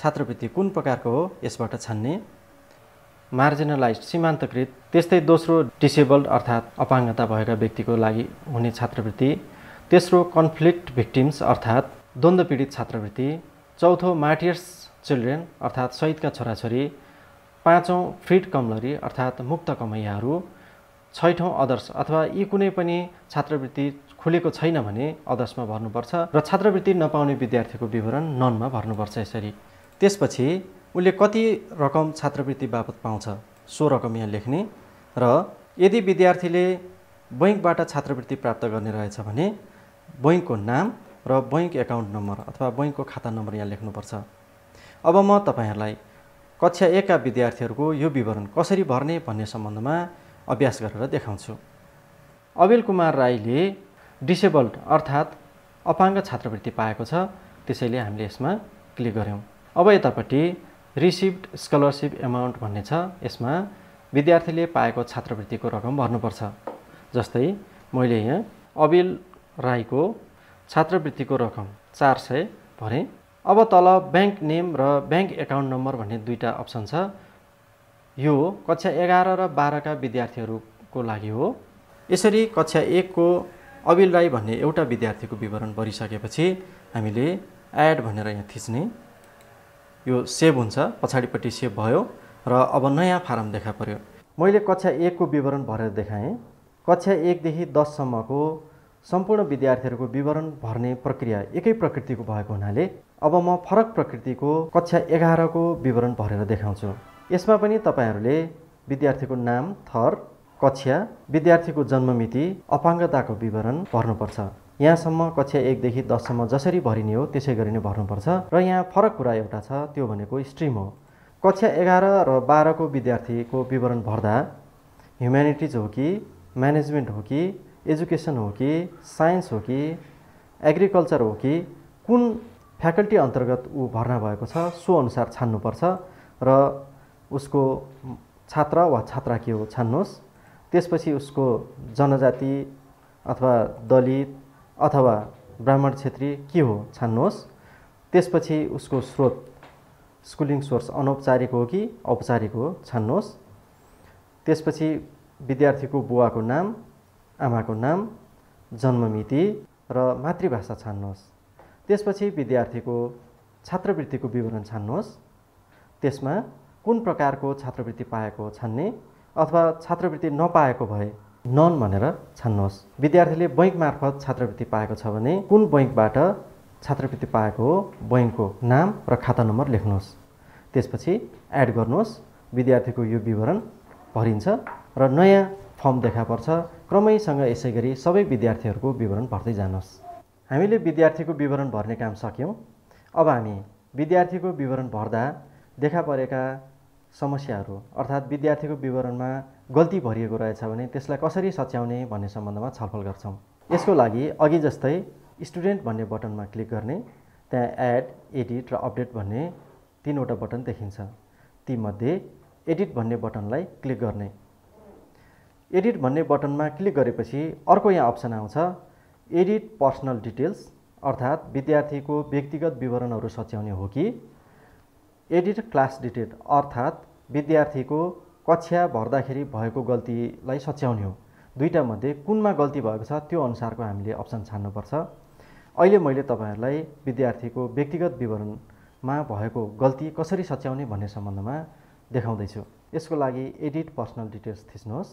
छात्रवृत्ति कुन प्रकारको हो यसबाट छान्ने मार्जिनलाइज सीमान्तकृत त्यस्तै दोस्रो डिसेबल्ड अर्थात् अपाङ्गता भएका व्यक्तिको लागि हुने छात्रवृत्ति तेस्रो कन्फ्लिक्ट भिक्टिम्स अर्थात् द्वन्द्व पीडित छात्रवृत्ति चौथो मार्टियर्स चिल्ड्रेन अर्थात् सहितका छोराछोरी पाँचौँ फ्रिड कमलरी अर्थात् मुक्त कमैयाहरू छैठौँ अदर्स अथवा यी कुनै पनि छात्रवृत्ति खुलेको छैन भने अदर्समा भर्नुपर्छ र छात्रवृत्ति नपाउने विद्यार्थीको विवरण ननमा भर्नुपर्छ यसरी त्यसपछि उसले कति रकम छात्रवृत्ति बापत पाउँछ सो रकम यहाँ लेख्ने र यदि विद्यार्थीले बैङ्कबाट छात्रवृत्ति प्राप्त गर्ने रहेछ भने बैङ्कको नाम र बैङ्क एकाउन्ट नम्बर अथवा बैङ्कको खाता नम्बर यहाँ लेख्नुपर्छ अब म तपाईँहरूलाई कक्षा एकका विद्यार्थीहरूको यो विवरण कसरी भर्ने भन्ने सम्बन्धमा अभ्यास गरेर देखाउँछु अबिल कुमार राईले डिसेबल्ड अर्थात् अपाङ्ग छात्रवृत्ति पाएको छ त्यसैले हामीले यसमा क्लिक गऱ्यौँ अब यतापट्टि रिसिभ्ड स्कलरसिप एमाउन्ट भन्ने छ यसमा विद्यार्थीले पाएको छात्रवृत्तिको रकम भर्नुपर्छ जस्तै मैले यहाँ अबिल राईको छात्रवृत्तिको रकम चार सय भरेँ अब तल ब्याङ्क नेम र ब्याङ्क एकाउन्ट नम्बर भन्ने दुईवटा अप्सन छ यो कक्षा एघार र बाह्रका विद्यार्थीहरूको लागि हो यसरी कक्षा एकको अबिल राई भन्ने एउटा विद्यार्थीको विवरण भरिसकेपछि हामीले एड भनेर यहाँ थिच्ने यो सेभ हुन्छ पछाडिपट्टि सेभ भयो र अब नयाँ फारम देखा पर्यो मैले कक्षा एकको विवरण भरेर देखाएँ कक्षा एकदेखि दससम्मको सम्पूर्ण विद्यार्थीहरूको विवरण भर्ने प्रक्रिया एकै प्रकृतिको भएको हुनाले अब म फरक प्रकृतिको कक्षा एघारको विवरण भरेर देखाउँछु यसमा पनि तपाईँहरूले विद्यार्थीको नाम थर कक्षा विद्यार्थीको जन्ममिति अपाङ्गताको विवरण भर्नुपर्छ यहाँसम्म कक्षा एकदेखि दससम्म जसरी भरिने हो त्यसै गरी नै भर्नुपर्छ र यहाँ फरक कुरा एउटा छ त्यो भनेको स्ट्रिम हो कक्षा एघार र बाह्रको विद्यार्थीको विवरण भर्दा ह्युम्यानिटिज हो कि म्यानेजमेन्ट हो कि एजुकेसन हो कि साइन्स हो कि एग्रिकल्चर हो कि कुन फ्याकल्टी अन्तर्गत ऊ भर्ना भएको छ सो अनुसार छान्नुपर्छ र उसको छात्र वा छात्रा के हो छान्नुहोस् त्यसपछि उसको जनजाति अथवा दलित अथवा ब्राह्मण क्षेत्री के हो छान्नुहोस् त्यसपछि उसको स्रोत स्कुलिङ सोर्स अनौपचारिक हो कि औपचारिक हो छान्नुहोस् त्यसपछि विद्यार्थीको बुवाको नाम आमाको नाम जन्ममिति र मातृभाषा छान्नुहोस् त्यसपछि विद्यार्थीको छात्रवृत्तिको विवरण छान्नुहोस् त्यसमा कुन प्रकारको छात्रवृत्ति पाएको छान्ने अथवा छात्रवृत्ति नपाएको भए नन भनेर छान्नुहोस् विद्यार्थीले बैङ्क मार्फत छात्रवृत्ति पाएको छ भने कुन बैङ्कबाट छात्रवृत्ति पाएको हो बैङ्कको नाम र खाता नम्बर लेख्नुहोस् त्यसपछि एड गर्नुहोस् विद्यार्थीको यो विवरण भरिन्छ र नयाँ फर्म देखा पर्छ क्रमैसँग यसै गरी सबै विद्यार्थीहरूको विवरण भर्दै जानुहोस् हामीले विद्यार्थीको विवरण भर्ने काम सक्यौँ अब हामी विद्यार्थीको विवरण भर्दा देखा परेका समस्याहरू अर्थात् विद्यार्थीको विवरणमा गल्ती भरिएको रहेछ भने त्यसलाई कसरी सच्याउने भन्ने सम्बन्धमा छलफल गर्छौँ यसको लागि अघि जस्तै स्टुडेन्ट भन्ने बटनमा क्लिक गर्ने त्यहाँ एड एडिट र अपडेट भन्ने तिनवटा बटन देखिन्छ तीमध्ये एडिट भन्ने बटनलाई क्लिक गर्ने एडिट भन्ने बटनमा क्लिक गरेपछि अर्को यहाँ अप्सन आउँछ एडिट पर्सनल डिटेल्स अर्थात् विद्यार्थीको व्यक्तिगत विवरणहरू सच्याउने हो कि एडिट क्लास डिटेल अर्थात् विद्यार्थीको कक्षा भर्दाखेरि भएको गल्तीलाई सच्याउने हो मध्ये कुनमा गल्ती भएको छ त्यो अनुसारको हामीले अप्सन छान्नुपर्छ अहिले मैले तपाईँहरूलाई विद्यार्थीको व्यक्तिगत विवरणमा भएको गल्ती कसरी सच्याउने भन्ने सम्बन्धमा देखाउँदैछु यसको लागि एडिट पर्सनल डिटेल्स थिच्नुहोस्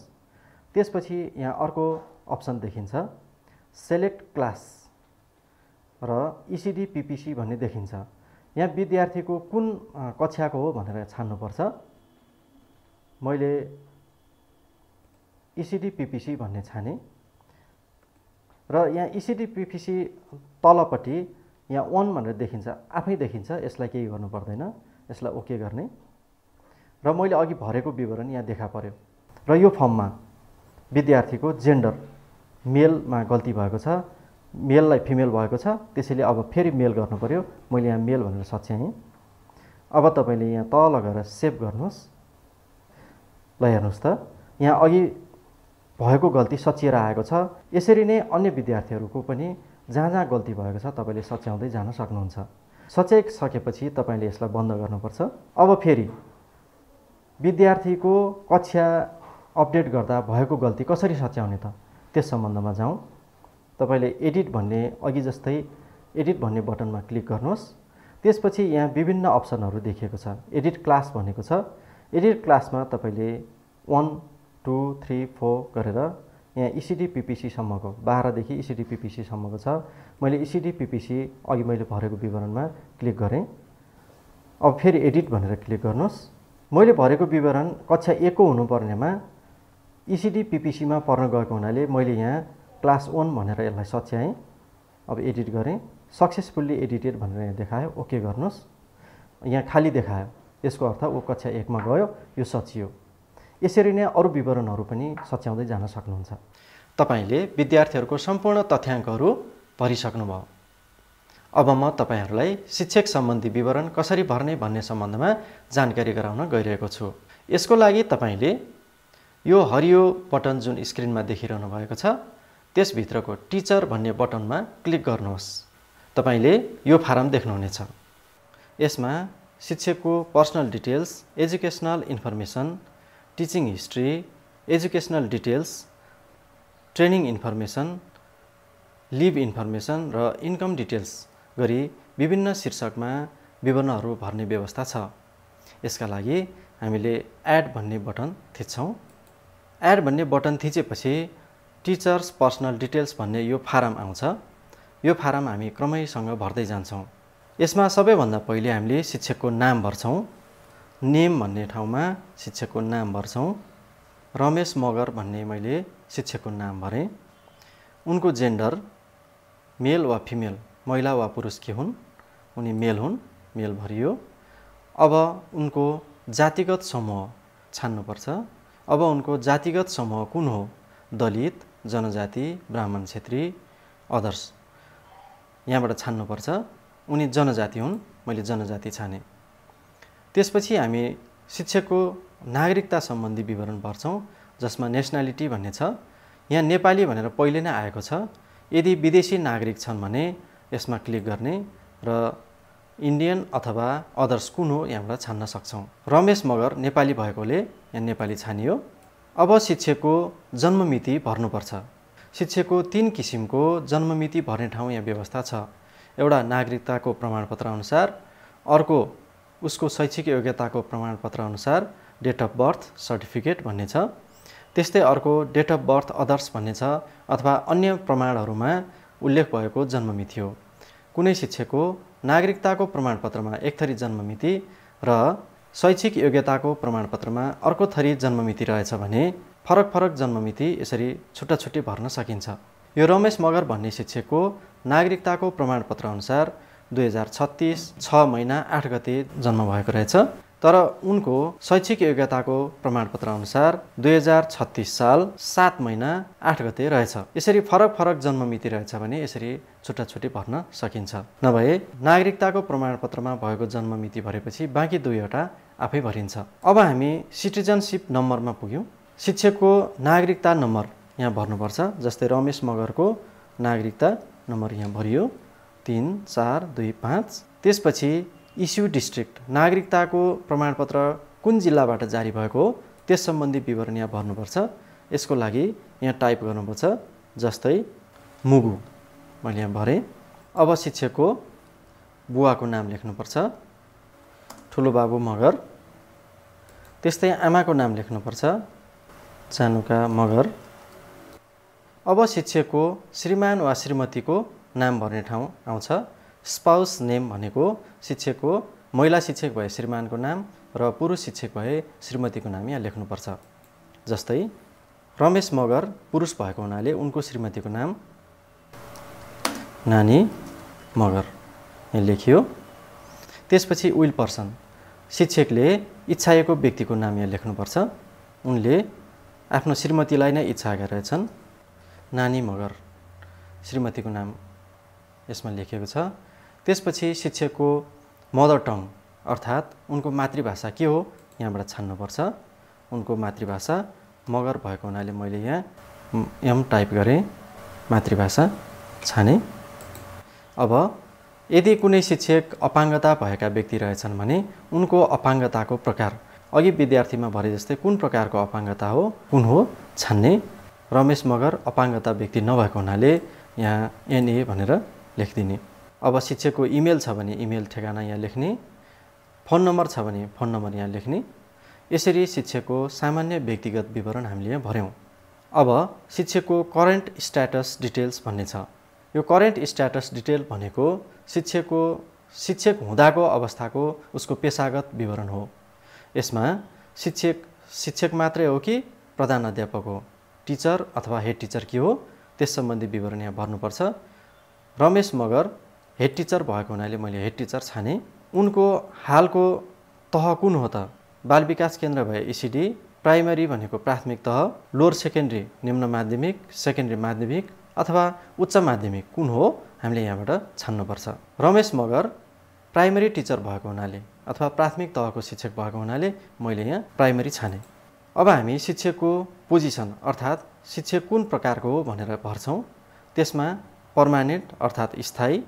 त्यसपछि यहाँ अर्को अप्सन देखिन्छ सेलेक्ट क्लास र इसिडी पिपिसी भन्ने देखिन्छ यहाँ विद्यार्थीको कुन कक्षाको हो भनेर छान्नुपर्छ मैले इसिडी e पिपिसी भन्ने छाने र यहाँ इसिडी e पिपिसी तलपट्टि यहाँ वान भनेर देखिन्छ आफै देखिन्छ यसलाई केही गर्नु पर्दैन यसलाई ओके गर्ने र मैले अघि भरेको विवरण यहाँ देखा पर्यो र यो फर्ममा विद्यार्थीको जेन्डर मेलमा गल्ती भएको छ मेललाई फिमेल भएको छ त्यसैले अब फेरि मेल गर्नु पऱ्यो मैले यहाँ मेल भनेर सच्याएँ अब तपाईँले यहाँ तल गएर सेभ गर्नुहोस् ल हेर्नुहोस् त यहाँ अघि भएको गल्ती सचिएर आएको छ यसरी नै अन्य विद्यार्थीहरूको पनि जहाँ जहाँ गल्ती भएको छ तपाईँले सच्याउँदै जान सक्नुहुन्छ सच्याइसकेपछि तपाईँले यसलाई बन्द गर्नुपर्छ अब फेरि विद्यार्थीको कक्षा अपडेट गर्दा भएको गल्ती कसरी सच्याउने त त्यस सम्बन्धमा जाउँ तपाईँले एडिट भन्ने अघि जस्तै एडिट भन्ने बटनमा क्लिक गर्नुहोस् त्यसपछि यहाँ विभिन्न अप्सनहरू देखिएको छ एडिट क्लास भनेको छ एडिट क्लासमा तपाईँले वान टू थ्री फोर गरेर यहाँ इसिडी e पिपिसीसम्मको बाह्रदेखि इसिडी e पिपिसीसम्मको छ मैले इसिडी e पिपिसी अघि मैले भरेको विवरणमा क्लिक गरेँ अब फेरि एडिट भनेर क्लिक गर्नुहोस् मैले भरेको विवरण कक्षा एकको हुनुपर्नेमा इसिडी पिपिसीमा पर्न गएको हुनाले मैले यहाँ क्लास वान भनेर यसलाई सच्याएँ अब एडिट गरेँ सक्सेसफुल्ली एडिटेड भनेर यहाँ देखायो ओके गर्नुहोस् यहाँ खाली देखायो त्यसको अर्थ ऊ कक्षा एकमा गयो यो सचियो यसरी नै अरू विवरणहरू पनि सच्याउँदै जान सक्नुहुन्छ तपाईँले विद्यार्थीहरूको सम्पूर्ण तथ्याङ्कहरू भरिसक्नुभयो अब म तपाईँहरूलाई शिक्षक सम्बन्धी विवरण कसरी भर्ने भन्ने सम्बन्धमा जानकारी गराउन गइरहेको छु यसको लागि तपाईँले यो हरियो बटन जुन स्क्रिनमा देखिरहनु भएको छ त्यसभित्रको टिचर भन्ने बटनमा क्लिक गर्नुहोस् तपाईँले यो फारम देख्नुहुनेछ यसमा शिक्षकको personal details educational information teaching history educational details training information leave information र इन्कम डिटेल्स गरी विभिन्न शीर्षकमा विवरणहरू भर्ने व्यवस्था छ यसका लागि हामीले एड भन्ने बटन थिच्छौँ एड भन्ने बटन थिचेपछि टिचर्स पर्सनल डिटेल्स भन्ने यो फारम आउँछ यो फारम हामी क्रमैसँग भर्दै जान्छौँ यसमा सबैभन्दा पहिले हामीले शिक्षकको नाम भर्छौँ नेम भन्ने ठाउँमा शिक्षकको नाम भर्छौँ रमेश मगर भन्ने मैले शिक्षकको नाम भरेँ उनको जेन्डर मेल वा फिमेल महिला वा पुरुष के हुन् उनी मेल हुन् मेल भरियो अब उनको जातिगत समूह छान्नुपर्छ अब उनको जातिगत समूह कुन हो दलित जनजाति ब्राह्मण क्षेत्री अदर्स यहाँबाट छान्नुपर्छ उनी जनजाति हुन् मैले जनजाति छाने त्यसपछि हामी शिक्षकको नागरिकता सम्बन्धी विवरण भर्छौँ जसमा नेसनालिटी भन्ने छ यहाँ नेपाली भनेर पहिले नै आएको छ यदि विदेशी नागरिक छन् भने यसमा क्लिक गर्ने र इन्डियन अथवा अदर्स कुन हो यहाँबाट छान्न सक्छौँ रमेश मगर नेपाली भएकोले यहाँ नेपाली छानियो अब शिक्षकको जन्ममिति भर्नुपर्छ शिक्षकको तिन किसिमको जन्ममिति भर्ने ठाउँ यहाँ व्यवस्था छ एउटा नागरिकताको प्रमाणपत्र अनुसार अर्को उसको शैक्षिक योग्यताको प्रमाणपत्र अनुसार डेट अफ बर्थ सर्टिफिकेट भन्ने छ त्यस्तै अर्को डेट अफ बर्थ अदर्स भन्ने छ अथवा अन्य प्रमाणहरूमा उल्लेख भएको जन्ममिति हो कुनै शिक्षकको नागरिकताको प्रमाणपत्रमा एक थरी जन्ममिति र शैक्षिक योग्यताको प्रमाणपत्रमा अर्को थरी जन्ममिति रहेछ भने फरक फरक जन्ममिति यसरी छुट्टा छुट्टी भर्न सकिन्छ यो रमेश मगर भन्ने शिक्षकको नागरिकताको प्रमाणपत्र अनुसार दुई हजार छत्तिस छ महिना आठ गते जन्म भएको रहेछ तर उनको शैक्षिक योग्यताको प्रमाणपत्र अनुसार दुई हजार छत्तिस साल सात महिना आठ गते रहेछ यसरी फरक फरक जन्म मिति रहेछ भने यसरी छुट्टा छुट्टी भर्न सकिन्छ नभए नागरिकताको प्रमाणपत्रमा भएको जन्म मिति भरेपछि बाँकी दुईवटा आफै भरिन्छ अब हामी सिटिजनसिप नम्बरमा पुग्यौँ शिक्षकको नागरिकता नम्बर यहाँ भर्नुपर्छ जस्तै रमेश मगरको नागरिकता नम्बर यहाँ भरियो तिन चार दुई पाँच त्यसपछि इस्यु डिस्ट्रिक्ट नागरिकताको प्रमाणपत्र कुन जिल्लाबाट जारी भएको हो त्यस सम्बन्धी विवरण यहाँ भर्नुपर्छ यसको लागि यहाँ टाइप गर्नुपर्छ जस्तै मुगु मैले यहाँ भरेँ अब शिक्षकको बुवाको नाम लेख्नुपर्छ ठुलो बाबु मगर त्यस्तै आमाको नाम लेख्नुपर्छ जानुका मगर अब शिक्षकको श्रीमान वा श्रीमतीको नाम भर्ने ठाउँ आउँछ स्पाउस नेम भनेको शिक्षकको महिला शिक्षक भए श्रीमानको नाम र पुरुष शिक्षक भए श्रीमतीको नाम यहाँ लेख्नुपर्छ जस्तै रमेश मगर पुरुष भएको हुनाले उनको श्रीमतीको नाम नानी मगर यहाँ लेखियो त्यसपछि विल पर्सन शिक्षकले इच्छाएको व्यक्तिको नाम यहाँ लेख्नुपर्छ उनले आफ्नो श्रीमतीलाई नै इच्छा गरेछन् नानी मगर श्रीमतीको नाम यसमा लेखिएको छ त्यसपछि शिक्षकको मदर टङ अर्थात् उनको मातृभाषा के हो यहाँबाट छान्नुपर्छ उनको मातृभाषा मगर भएको हुनाले मैले यहाँ एम टाइप गरेँ मातृभाषा छाने अब यदि कुनै शिक्षक अपाङ्गता भएका व्यक्ति रहेछन् भने उनको अपाङ्गताको प्रकार अघि विद्यार्थीमा भरे जस्तै कुन प्रकारको अपाङ्गता हो कुन हो छान्ने रमेश मगर अपाङ्गता व्यक्ति नभएको हुनाले यहाँ एनए भनेर लेखिदिने अब शिक्षकको इमेल छ भने इमेल ठेगाना यहाँ लेख्ने फोन नम्बर छ भने फोन नम्बर यहाँ लेख्ने यसरी शिक्षकको सामान्य व्यक्तिगत विवरण हामीले यहाँ भऱ्यौँ अब शिक्षकको करेन्ट स्ट्याटस डिटेल्स भन्ने छ यो करेन्ट स्ट्याटस डिटेल भनेको शिक्षकको शिक्षक हुँदाको अवस्थाको उसको पेसागत विवरण हो यसमा शिक्षक शिक्षक मात्रै हो कि प्रधान हो टिचर अथवा हेड टिचर के हो त्यस सम्बन्धी विवरण यहाँ भर्नुपर्छ रमेश मगर हेड टिचर भएको हुनाले मैले हेड टिचर छाने उनको हालको तह कुन हो त बाल विकास केन्द्र भए इसिडी प्राइमरी भनेको प्राथमिक तह लोर सेकेन्ड्री निम्न माध्यमिक सेकेन्ड्री माध्यमिक अथवा उच्च माध्यमिक कुन हो हामीले यहाँबाट छान्नुपर्छ रमेश मगर प्राइमरी टिचर भएको हुनाले अथवा प्राथमिक तहको शिक्षक भएको हुनाले मैले यहाँ प्राइमरी छाने अब हामी शिक्षकको पोजिसन अर्थात् शिक्षक कुन प्रकारको हो भनेर भर्छौँ त्यसमा पर्मानेन्ट अर्थात् स्थायी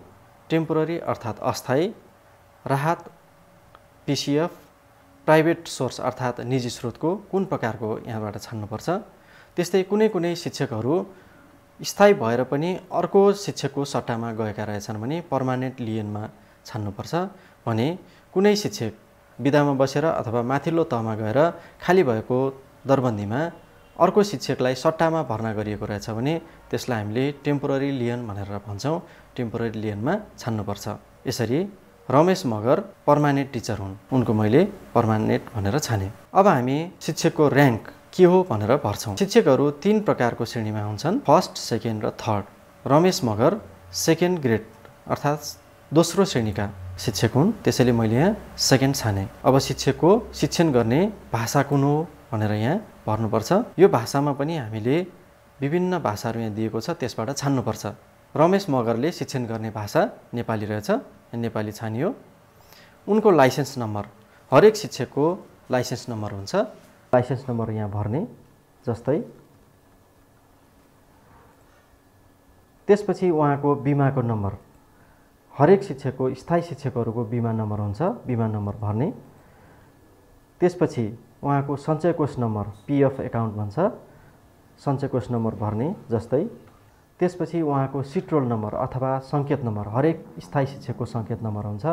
टेम्पोररी अर्थात् अस्थायी राहत पिसिएफ प्राइभेट सोर्स अर्थात् निजी स्रोतको कुन प्रकारको यहाँबाट छान्नुपर्छ त्यस्तै कुनै कुनै शिक्षकहरू स्थायी भएर पनि अर्को शिक्षकको सट्टामा गएका रहेछन् भने पर्मानेन्ट लियनमा छान्नुपर्छ भने कुनै शिक्षक विधामा बसेर अथवा माथिल्लो तहमा गएर खाली भएको दरबन्दीमा अर्को शिक्षकलाई सट्टामा भर्ना गरिएको रहेछ भने त्यसलाई हामीले टेम्पोररी लियन भनेर भन्छौँ टेम्पोररी लियनमा छान्नुपर्छ यसरी रमेश मगर पर्मानेन्ट टिचर हुन् उनको मैले पर्मानेन्ट भनेर छाने अब हामी शिक्षकको ऱ्याङ्क के हो भनेर भर्छौँ शिक्षकहरू तिन प्रकारको श्रेणीमा हुन्छन् फर्स्ट सेकेन्ड र third Ramesh Magar second grade अर्थात् दोस्रो श्रेणीका शिक्षक हुन् त्यसैले मैले यहाँ सेकेन्ड छाने अब शिक्षकको शिक्षण गर्ने भाषा कुन हो भनेर यहाँ भर्नुपर्छ यो भाषामा पनि हामीले विभिन्न भाषाहरू यहाँ दिएको छ त्यसबाट छान्नुपर्छ रमेश मगरले शिक्षण गर्ने भाषा नेपाली रहेछ नेपाली छानियो उनको लाइसेन्स नम्बर हरेक शिक्षकको लाइसेन्स नम्बर हुन्छ लाइसेन्स नम्बर यहाँ भर्ने जस्तै त्यसपछि उहाँको बिमाको नम्बर हरेक शिक्षकको स्थायी शिक्षकहरूको बिमा नम्बर हुन्छ बिमा नम्बर भर्ने त्यसपछि उहाँको कोष नम्बर पिएफ एकाउन्ट भन्छ कोष नम्बर भर्ने जस्तै त्यसपछि उहाँको सिट्रोल नम्बर अथवा सङ्केत नम्बर हरेक स्थायी शिक्षकको सङ्केत नम्बर हुन्छ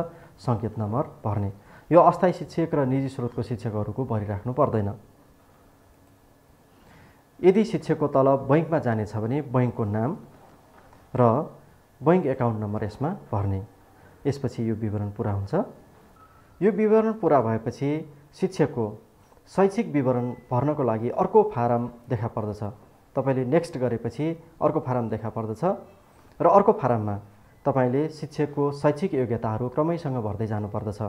सङ्केत नम्बर भर्ने यो अस्थायी शिक्षक र निजी स्रोतको शिक्षकहरूको भरिराख्नु पर्दैन यदि शिक्षकको तलब बैङ्कमा जानेछ भने बैङ्कको नाम र बैङ्क एकाउन्ट नम्बर यसमा भर्ने यसपछि यो विवरण पुरा हुन्छ यो विवरण पुरा भएपछि शिक्षकको शैक्षिक विवरण भर्नको लागि अर्को फारम देखा पर्दछ तपाईँले नेक्स्ट गरेपछि अर्को फारम देखा पर्दछ र अर्को फारममा तपाईँले शिक्षकको शैक्षिक योग्यताहरू क्रमैसँग भर्दै जानुपर्दछ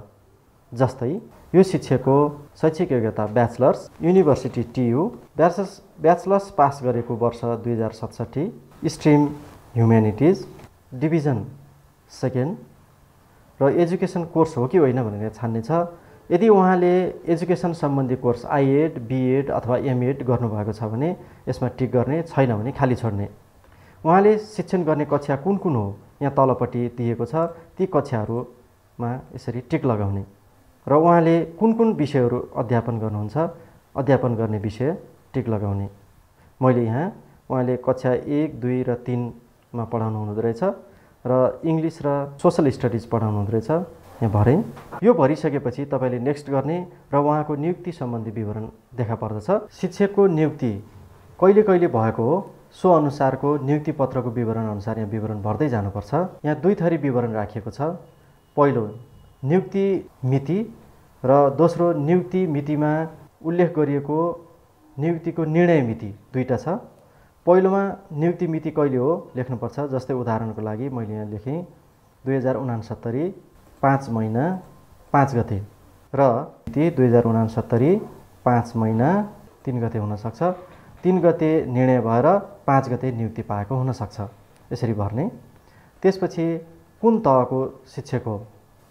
जस्तै यो शिक्षकको शैक्षिक योग्यता bachelors university TU bachelors bachelors pass गरेको वर्ष दुई हजार सतसट्ठी स्ट्रिम ह्युमेनिटिज डिभिजन सेकेन्ड र एजुकेसन कोर्स हो कि होइन भनेर छान्ने छ यदि उहाँले एजुकेसन सम्बन्धी कोर्स आइएड बिएड अथवा एमएड गर्नुभएको छ भने यसमा टिक गर्ने छैन भने खाली छोड्ने उहाँले शिक्षण गर्ने कक्षा कुन कुन हो यहाँ तलपट्टि दिएको छ ती कक्षाहरूमा यसरी टिक लगाउने र उहाँले कुन कुन विषयहरू अध्यापन गर्नुहुन्छ अध्यापन गर्ने विषय टिक लगाउने मैले यहाँ उहाँले कक्षा एक दुई र तिन मा पढाउनु हुँदो रहेछ र इङ्ग्लिस र सोसल स्टडिज पढाउनु हुँदो रहेछ यहाँ भरे यो भरिसकेपछि तपाईँले नेक्स्ट गर्ने र उहाँको नियुक्ति सम्बन्धी विवरण देखा पर्दछ शिक्षकको नियुक्ति कहिले कहिले भएको हो सो अनुसारको नियुक्ति पत्रको विवरण अनुसार यहाँ विवरण भर्दै जानुपर्छ यहाँ दुई थरी विवरण राखिएको छ पहिलो नियुक्ति मिति र दोस्रो नियुक्ति मितिमा उल्लेख गरिएको नियुक्तिको निर्णय मिति दुईवटा छ पहिलोमा नियुक्ति मिति कहिले हो लेख्नुपर्छ जस्तै उदाहरणको लागि मैले यहाँ लेखेँ दुई हजार उनासत्तरी पाँच महिना पाँच गते र मिति दुई हजार उनासत्तरी पाँच महिना तिन गते हुनसक्छ तिन गते निर्णय भएर पाँच गते नियुक्ति पाएको हुनसक्छ यसरी भर्ने त्यसपछि कुन तहको शिक्षक हो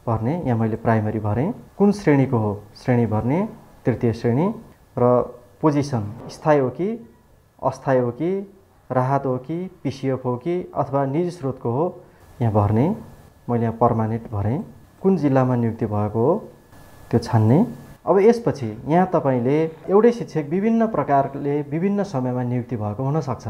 भर्ने यहाँ मैले प्राइमरी भरेँ कुन श्रेणीको हो श्रेणी भर्ने तृतीय श्रेणी र पोजिसन स्थायी हो कि अस्थायी हो कि राहत हो कि पिसिएफ हो कि अथवा निजी स्रोतको हो यहाँ भर्ने मैले यहाँ पर्मानेन्ट भरेँ कुन जिल्लामा नियुक्ति भएको हो त्यो छान्ने अब यसपछि यहाँ तपाईँले एउटै शिक्षक विभिन्न प्रकारले विभिन्न समयमा नियुक्ति भएको हुनसक्छ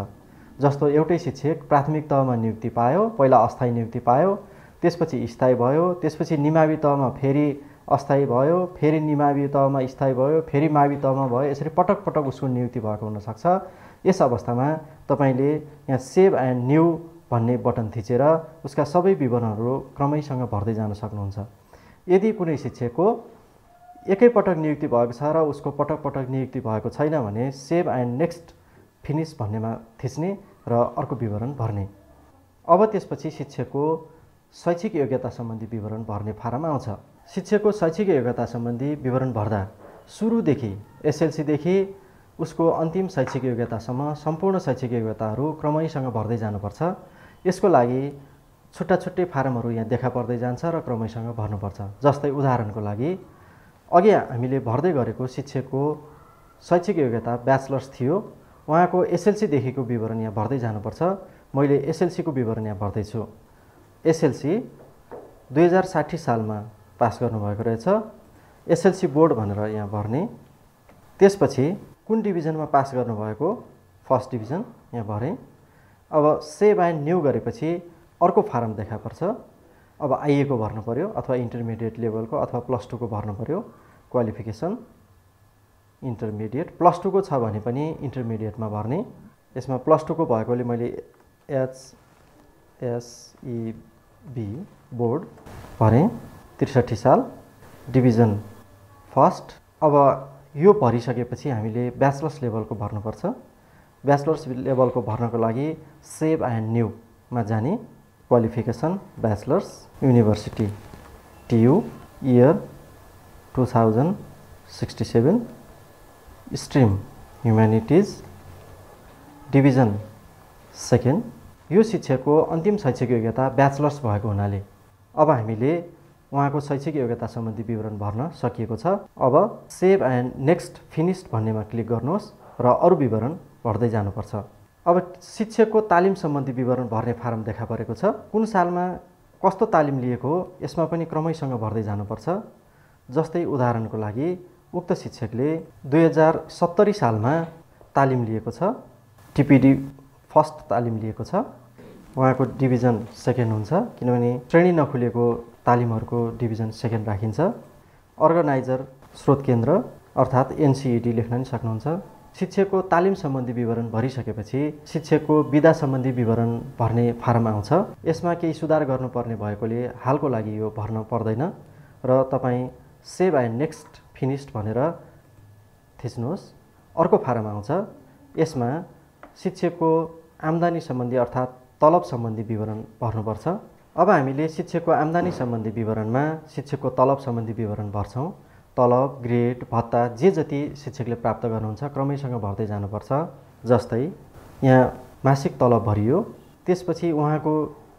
जस्तो एउटै शिक्षक प्राथमिक तहमा नियुक्ति पायो पहिला अस्थायी नियुक्ति पायो त्यसपछि स्थायी भयो त्यसपछि निमावी तहमा फेरि अस्थायी भयो फेरि निमावी तहमा स्थायी भयो फेरि मावी तहमा भयो यसरी पटक पटक उसको नियुक्ति भएको हुनसक्छ यस अवस्थामा तपाईँले यहाँ सेभ एन्ड न्यू भन्ने बटन थिचेर उसका सबै विवरणहरू क्रमैसँग भर्दै जान सक्नुहुन्छ यदि कुनै शिक्षकको एकैपटक नियुक्ति भएको छ र उसको पटक पटक नियुक्ति भएको छैन भने सेभ एन्ड नेक्स्ट फिनिस भन्नेमा थिच्ने र अर्को विवरण भर्ने अब त्यसपछि शिक्षकको शैक्षिक योग्यता सम्बन्धी विवरण भर्ने फारम आउँछ शिक्षकको शैक्षिक योग्यता सम्बन्धी विवरण भर्दा सुरुदेखि एसएलसीदेखि उसको अन्तिम शैक्षिक योग्यतासम्म सम्पूर्ण शैक्षिक योग्यताहरू क्रमैसँग भर्दै जानुपर्छ यसको लागि छुट्टा छुट्टै फारमहरू यहाँ देखा पर्दै जान्छ र क्रमैसँग भर्नुपर्छ जस्तै उदाहरणको लागि अघि हामीले भर्दै गरेको शिक्षकको शैक्षिक योग्यता ब्याचलर्स थियो उहाँको एसएलसीदेखिको विवरण यहाँ भर्दै जानुपर्छ मैले एसएलसीको विवरण यहाँ भर्दैछु एसएलसी दुई हजार साठी सालमा पास गर्नुभएको रहेछ एसएलसी बोर्ड भनेर यहाँ भर्ने त्यसपछि कुन डिभिजनमा पास गर्नुभएको फर्स्ट डिभिजन यहाँ भरेँ अब सेभ एन्ड न्यू गरेपछि अर्को फारम देखा पर्छ अब आइएको भर्नु पऱ्यो अथवा इन्टरमिडिएट लेभलको अथवा प्लस टूको भर्नु पऱ्यो क्वालिफिकेसन इन्टरमिडिएट प्लस टूको छ भने पनि इन्टरमिडिएटमा भर्ने यसमा प्लस टूको भएकोले मैले एचएसइबी बोर्ड e, भरेँ त्रिसठी साल डिभिजन फर्स्ट अब यो भरिसकेपछि हामीले ब्याचलर्स लेभलको भर्नुपर्छ ब्याचलर्स लेभलको भर्नको लागि सेभ एन्ड न्युमा जाने qualification bachelors university TU year two thousand sixty seven stream humanities division second यो शिक्षाको अन्तिम शैक्षिक योग्यता ब्याचलर्स भएको हुनाले अब हामीले उहाँको शैक्षिक योग्यता सम्बन्धी विवरण भर्न सकिएको छ अब सेभ एन्ड नेक्स्ट फिनिस्ड भन्नेमा क्लिक गर्नुहोस् र अरू विवरण भर्दै जानुपर्छ अब शिक्षकको तालिम सम्बन्धी विवरण भर्ने फारम देखा परेको छ कुन सालमा कस्तो तालिम लिएको हो यसमा पनि क्रमैसँग भर्दै जानुपर्छ जस्तै उदाहरणको लागि उक्त शिक्षकले दुई हजार सत्तरी सालमा तालिम लिएको छ टिपिडी फर्स्ट तालिम लिएको छ उहाँको डिभिजन सेकेन्ड हुन्छ किनभने श्रेणी नखुलेको तालिमहरूको डिभिजन सेकेन्ड राखिन्छ अर्गनाइजर स्रोत केन्द्र अर्थात् एनसिइडी लेख्न पनि सक्नुहुन्छ शिक्षकको तालिम सम्बन्धी विवरण भरिसकेपछि शिक्षकको विधा सम्बन्धी विवरण भर्ने फारम आउँछ यसमा केही सुधार गर्नुपर्ने भएकोले हालको लागि यो भर्न पर्दैन र तपाईँ सेभ आई नेक्स्ट फिनिस्ड भनेर थिच्नुहोस् अर्को फारम आउँछ यसमा शिक्षकको आम्दानी सम्बन्धी अर्थात् तलब सम्बन्धी विवरण भर्नुपर्छ अब हामीले शिक्षकको आम्दानी सम्बन्धी विवरणमा शिक्षकको तलब सम्बन्धी विवरण भर्छौँ तलब ग्रेड भत्ता जे जति शिक्षकले प्राप्त गर्नुहुन्छ क्रमैसँग भर्दै जानुपर्छ जस्तै यहाँ मासिक तलब भरियो त्यसपछि उहाँको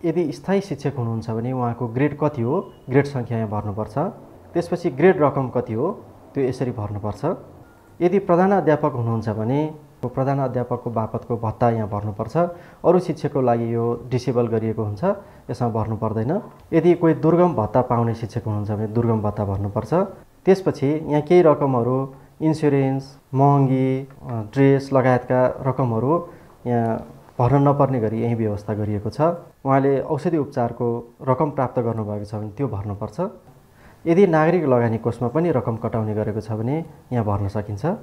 यदि स्थायी शिक्षक हुनुहुन्छ भने उहाँको ग्रेड कति हो ग्रेड सङ्ख्या यहाँ भर्नुपर्छ त्यसपछि ग्रेड रकम कति हो त्यो यसरी भर्नुपर्छ यदि प्रधान अध्यापक हुनुहुन्छ भने प्रधान अध्यापकको बापतको भत्ता यहाँ भर्नुपर्छ अरू शिक्षकको लागि यो डिसेबल गरिएको हुन्छ यसमा भर्नु पर्दैन यदि कोही दुर्गम भत्ता पाउने शिक्षक हुनुहुन्छ भने दुर्गम भत्ता भर्नुपर्छ त्यसपछि यहाँ केही रकमहरू इन्सुरेन्स महँगी ड्रेस लगायतका रकमहरू यहाँ भर्न नपर्ने गरी यही व्यवस्था गरिएको छ उहाँले औषधि उपचारको रकम प्राप्त गर्नुभएको छ भने त्यो भर्नुपर्छ यदि नागरिक लगानी कोषमा पनि रकम कटाउने गरेको छ भने यहाँ भर्न सकिन्छ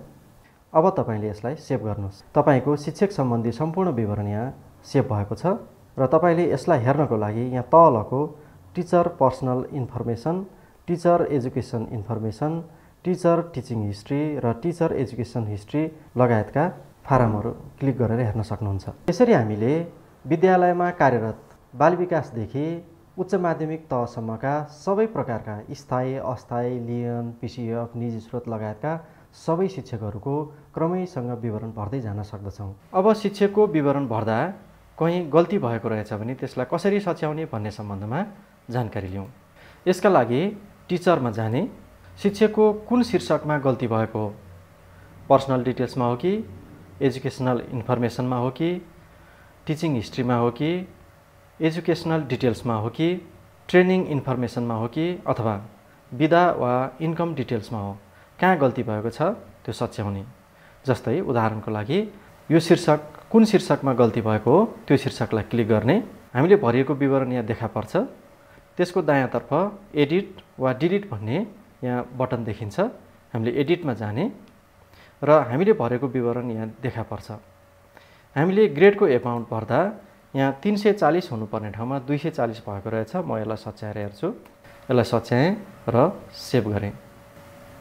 अब तपाईँले यसलाई सेभ गर्नुहोस् तपाईँको शिक्षक सम्बन्धी सम्पूर्ण विवरण यहाँ सेभ भएको छ र तपाईँले यसलाई हेर्नको लागि यहाँ तलको teacher personal information teacher education information teacher teaching history र टिचर एजुकेसन हिस्ट्री लगायतका फारमहरू क्लिक गरेर हेर्न सक्नुहुन्छ यसरी हामीले विद्यालयमा कार्यरत बाल विकासदेखि उच्च माध्यमिक तहसम्मका सबै प्रकारका स्थायी अस्थायी लियन पिसिएफ निजी स्रोत लगायतका सबै शिक्षकहरूको क्रमैसँग विवरण भर्दै जान सक्दछौँ अब शिक्षकको विवरण भर्दा कहीँ गल्ती भएको रहेछ भने त्यसलाई कसरी सच्याउने भन्ने सम्बन्धमा जानकारी लिउँ यसका लागि टिचरमा जाने शिक्षकको कुन शीर्षकमा गल्ती भएको हो पर्सनल डिटेल्समा हो कि एजुकेसनल इन्फर्मेसनमा हो कि टिचिङ हिस्ट्रीमा हो कि एजुकेसनल डिटेल्समा हो कि ट्रेनिङ इन्फर्मेसनमा हो कि अथवा विदा वा इन्कम डिटेल्समा हो कहाँ गल्ती भएको छ त्यो सच्याउने जस्तै उदाहरणको लागि यो शीर्षक कुन शीर्षकमा गल्ती भएको हो त्यो शीर्षकलाई क्लिक गर्ने हामीले भरिएको विवरण यहाँ देखा पर्छ त्यसको दायाँतर्फ एडिट वा डिलिट भन्ने यहाँ बटन देखिन्छ हामीले एडिटमा जाने र हामीले भरेको विवरण यहाँ देखा पर्छ हामीले ग्रेडको एमाउन्ट भर्दा यहाँ तिन सय चालिस हुनुपर्ने ठाउँमा दुई सय चालिस भएको रहेछ म यसलाई सच्याएर हेर्छु यसलाई सच्याएँ र सेभ गरेँ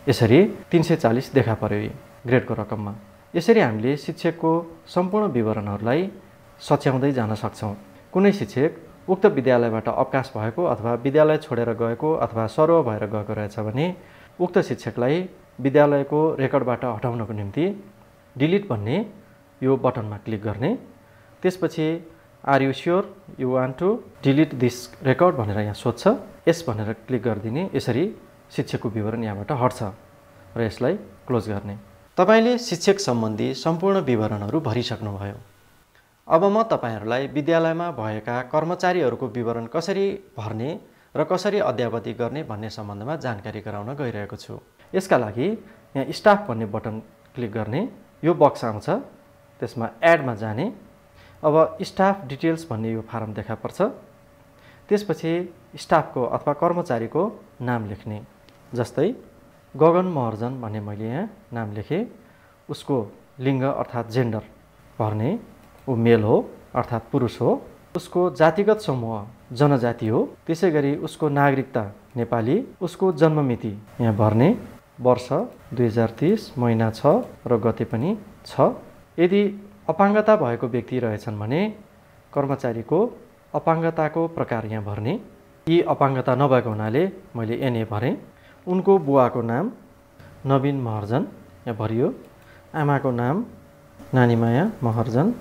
यसरी तिन सय चालिस देखा पर्यो ग्रेडको रकममा यसरी हामीले शिक्षकको सम्पूर्ण विवरणहरूलाई सच्याउँदै जान सक्छौँ कुनै शिक्षक उक्त विद्यालयबाट अवकाश भएको अथवा विद्यालय छोडेर गएको अथवा सर्व भएर गएको रहेछ भने उक्त शिक्षकलाई विद्यालयको रेकर्डबाट हटाउनको निम्ति डिलिट भन्ने यो बटनमा क्लिक गर्ने त्यसपछि are you sure you want to delete this record भनेर यहाँ सोध्छ यस भनेर क्लिक गरिदिने यसरी शिक्षकको विवरण यहाँबाट हट्छ र यसलाई क्लोज गर्ने तपाईँले शिक्षक सम्बन्धी सम्पूर्ण विवरणहरू भरिसक्नुभयो अब म तपाईँहरूलाई विद्यालयमा भएका कर्मचारीहरूको विवरण कसरी भर्ने र कसरी अध्यावधि गर्ने भन्ने सम्बन्धमा जानकारी गराउन गइरहेको छु यसका लागि यहाँ स्टाफ भन्ने बटन क्लिक गर्ने यो बक्स आउँछ त्यसमा एडमा जाने अब स्टाफ डिटेल्स भन्ने यो फारम देखा पर्छ त्यसपछि स्टाफको अथवा कर्मचारीको नाम लेख्ने जस्तै गगन महर्जन भन्ने मैले यहाँ नाम लेखेँ उसको लिङ्ग अर्थात् जेन्डर भर्ने ऊ मेल हो अर्थात् पुरुष हो उसको जातिगत समूह जनजाति हो त्यसै गरी उसको नागरिकता नेपाली उसको जन्ममिति यहाँ भर्ने वर्ष दुई हजार तिस महिना छ र गते पनि छ यदि अपाङ्गता भएको व्यक्ति रहेछन् भने कर्मचारीको अपाङ्गताको प्रकार यहाँ भर्ने यी अपाङ्गता नभएको हुनाले मैले एनए भरेँ उनको बुवाको नाम नवीन महर्जन यहाँ भरियो आमाको नाम नानीमाया महर्जन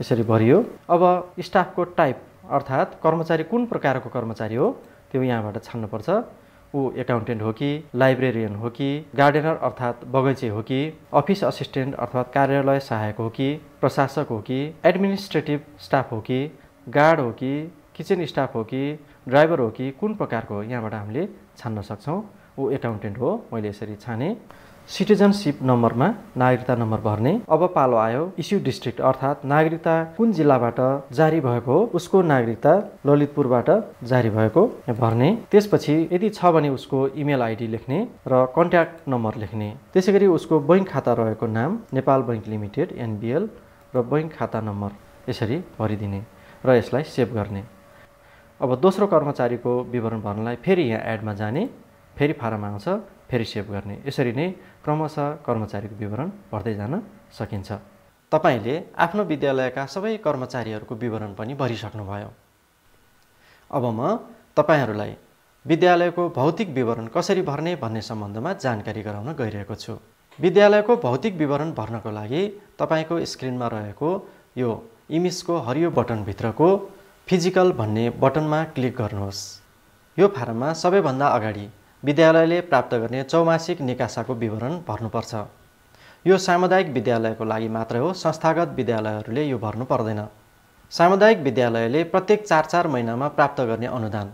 यसरी भरियो अब स्टाफको टाइप अर्थात् कर्मचारी कुन प्रकारको कर्मचारी हो त्यो यहाँबाट छान्नुपर्छ ऊ एकाउन्टेन्ट हो कि लाइब्रेरियन हो कि गार्डेनर अर्थात् बगैँचे हो कि अफिस असिस्टेन्ट अर्थात् कार्यालय सहायक हो कि प्रशासक हो कि एडमिनिस्ट्रेटिभ स्टाफ हो कि गार्ड हो कि किचन स्टाफ हो कि ड्राइभर हो कि कुन प्रकारको हो यहाँबाट हामीले छान्न सक्छौँ ऊ एकाउन्टेन्ट हो मैले यसरी छाने सिटिजनसिप नम्बरमा नागरिकता नम्बर भर्ने अब पालो आयो इस्यु डिस्ट्रिक्ट अर्थात् नागरिकता कुन जिल्लाबाट जारी भएको हो उसको नागरिकता ललितपुरबाट जारी भएको भर्ने त्यसपछि यदि छ भने उसको इमेल आइडी लेख्ने र कन्ट्याक्ट नम्बर लेख्ने त्यसै गरी उसको बैङ्क खाता रहेको नाम नेपाल बैङ्क लिमिटेड एनबिएल र बैङ्क खाता नम्बर यसरी भरिदिने र यसलाई सेभ गर्ने अब दोस्रो कर्मचारीको विवरण भर्नलाई फेरि यहाँ एडमा जाने फेरि फारम आउँछ फेरि सेभ गर्ने यसरी नै क्रमशः कर्मचारीको विवरण भर्दै जान सकिन्छ तपाईँले आफ्नो विद्यालयका सबै कर्मचारीहरूको विवरण पनि भरिसक्नुभयो अब म तपाईँहरूलाई विद्यालयको भौतिक विवरण कसरी भर्ने भन्ने सम्बन्धमा जानकारी गराउन गइरहेको छु विद्यालयको भौतिक विवरण भर्नको लागि तपाईँको स्क्रिनमा रहेको यो इमिसको हरियो बटनभित्रको फिजिकल भन्ने बटनमा क्लिक गर्नुहोस् यो फारममा सबैभन्दा अगाडि विद्यालयले प्राप्त गर्ने चौमासिक निकासाको विवरण भर्नुपर्छ यो सामुदायिक विद्यालयको लागि मात्र हो संस्थागत विद्यालयहरूले यो भर्नु पर्दैन सामुदायिक विद्यालयले प्रत्येक चार चार महिनामा प्राप्त गर्ने अनुदान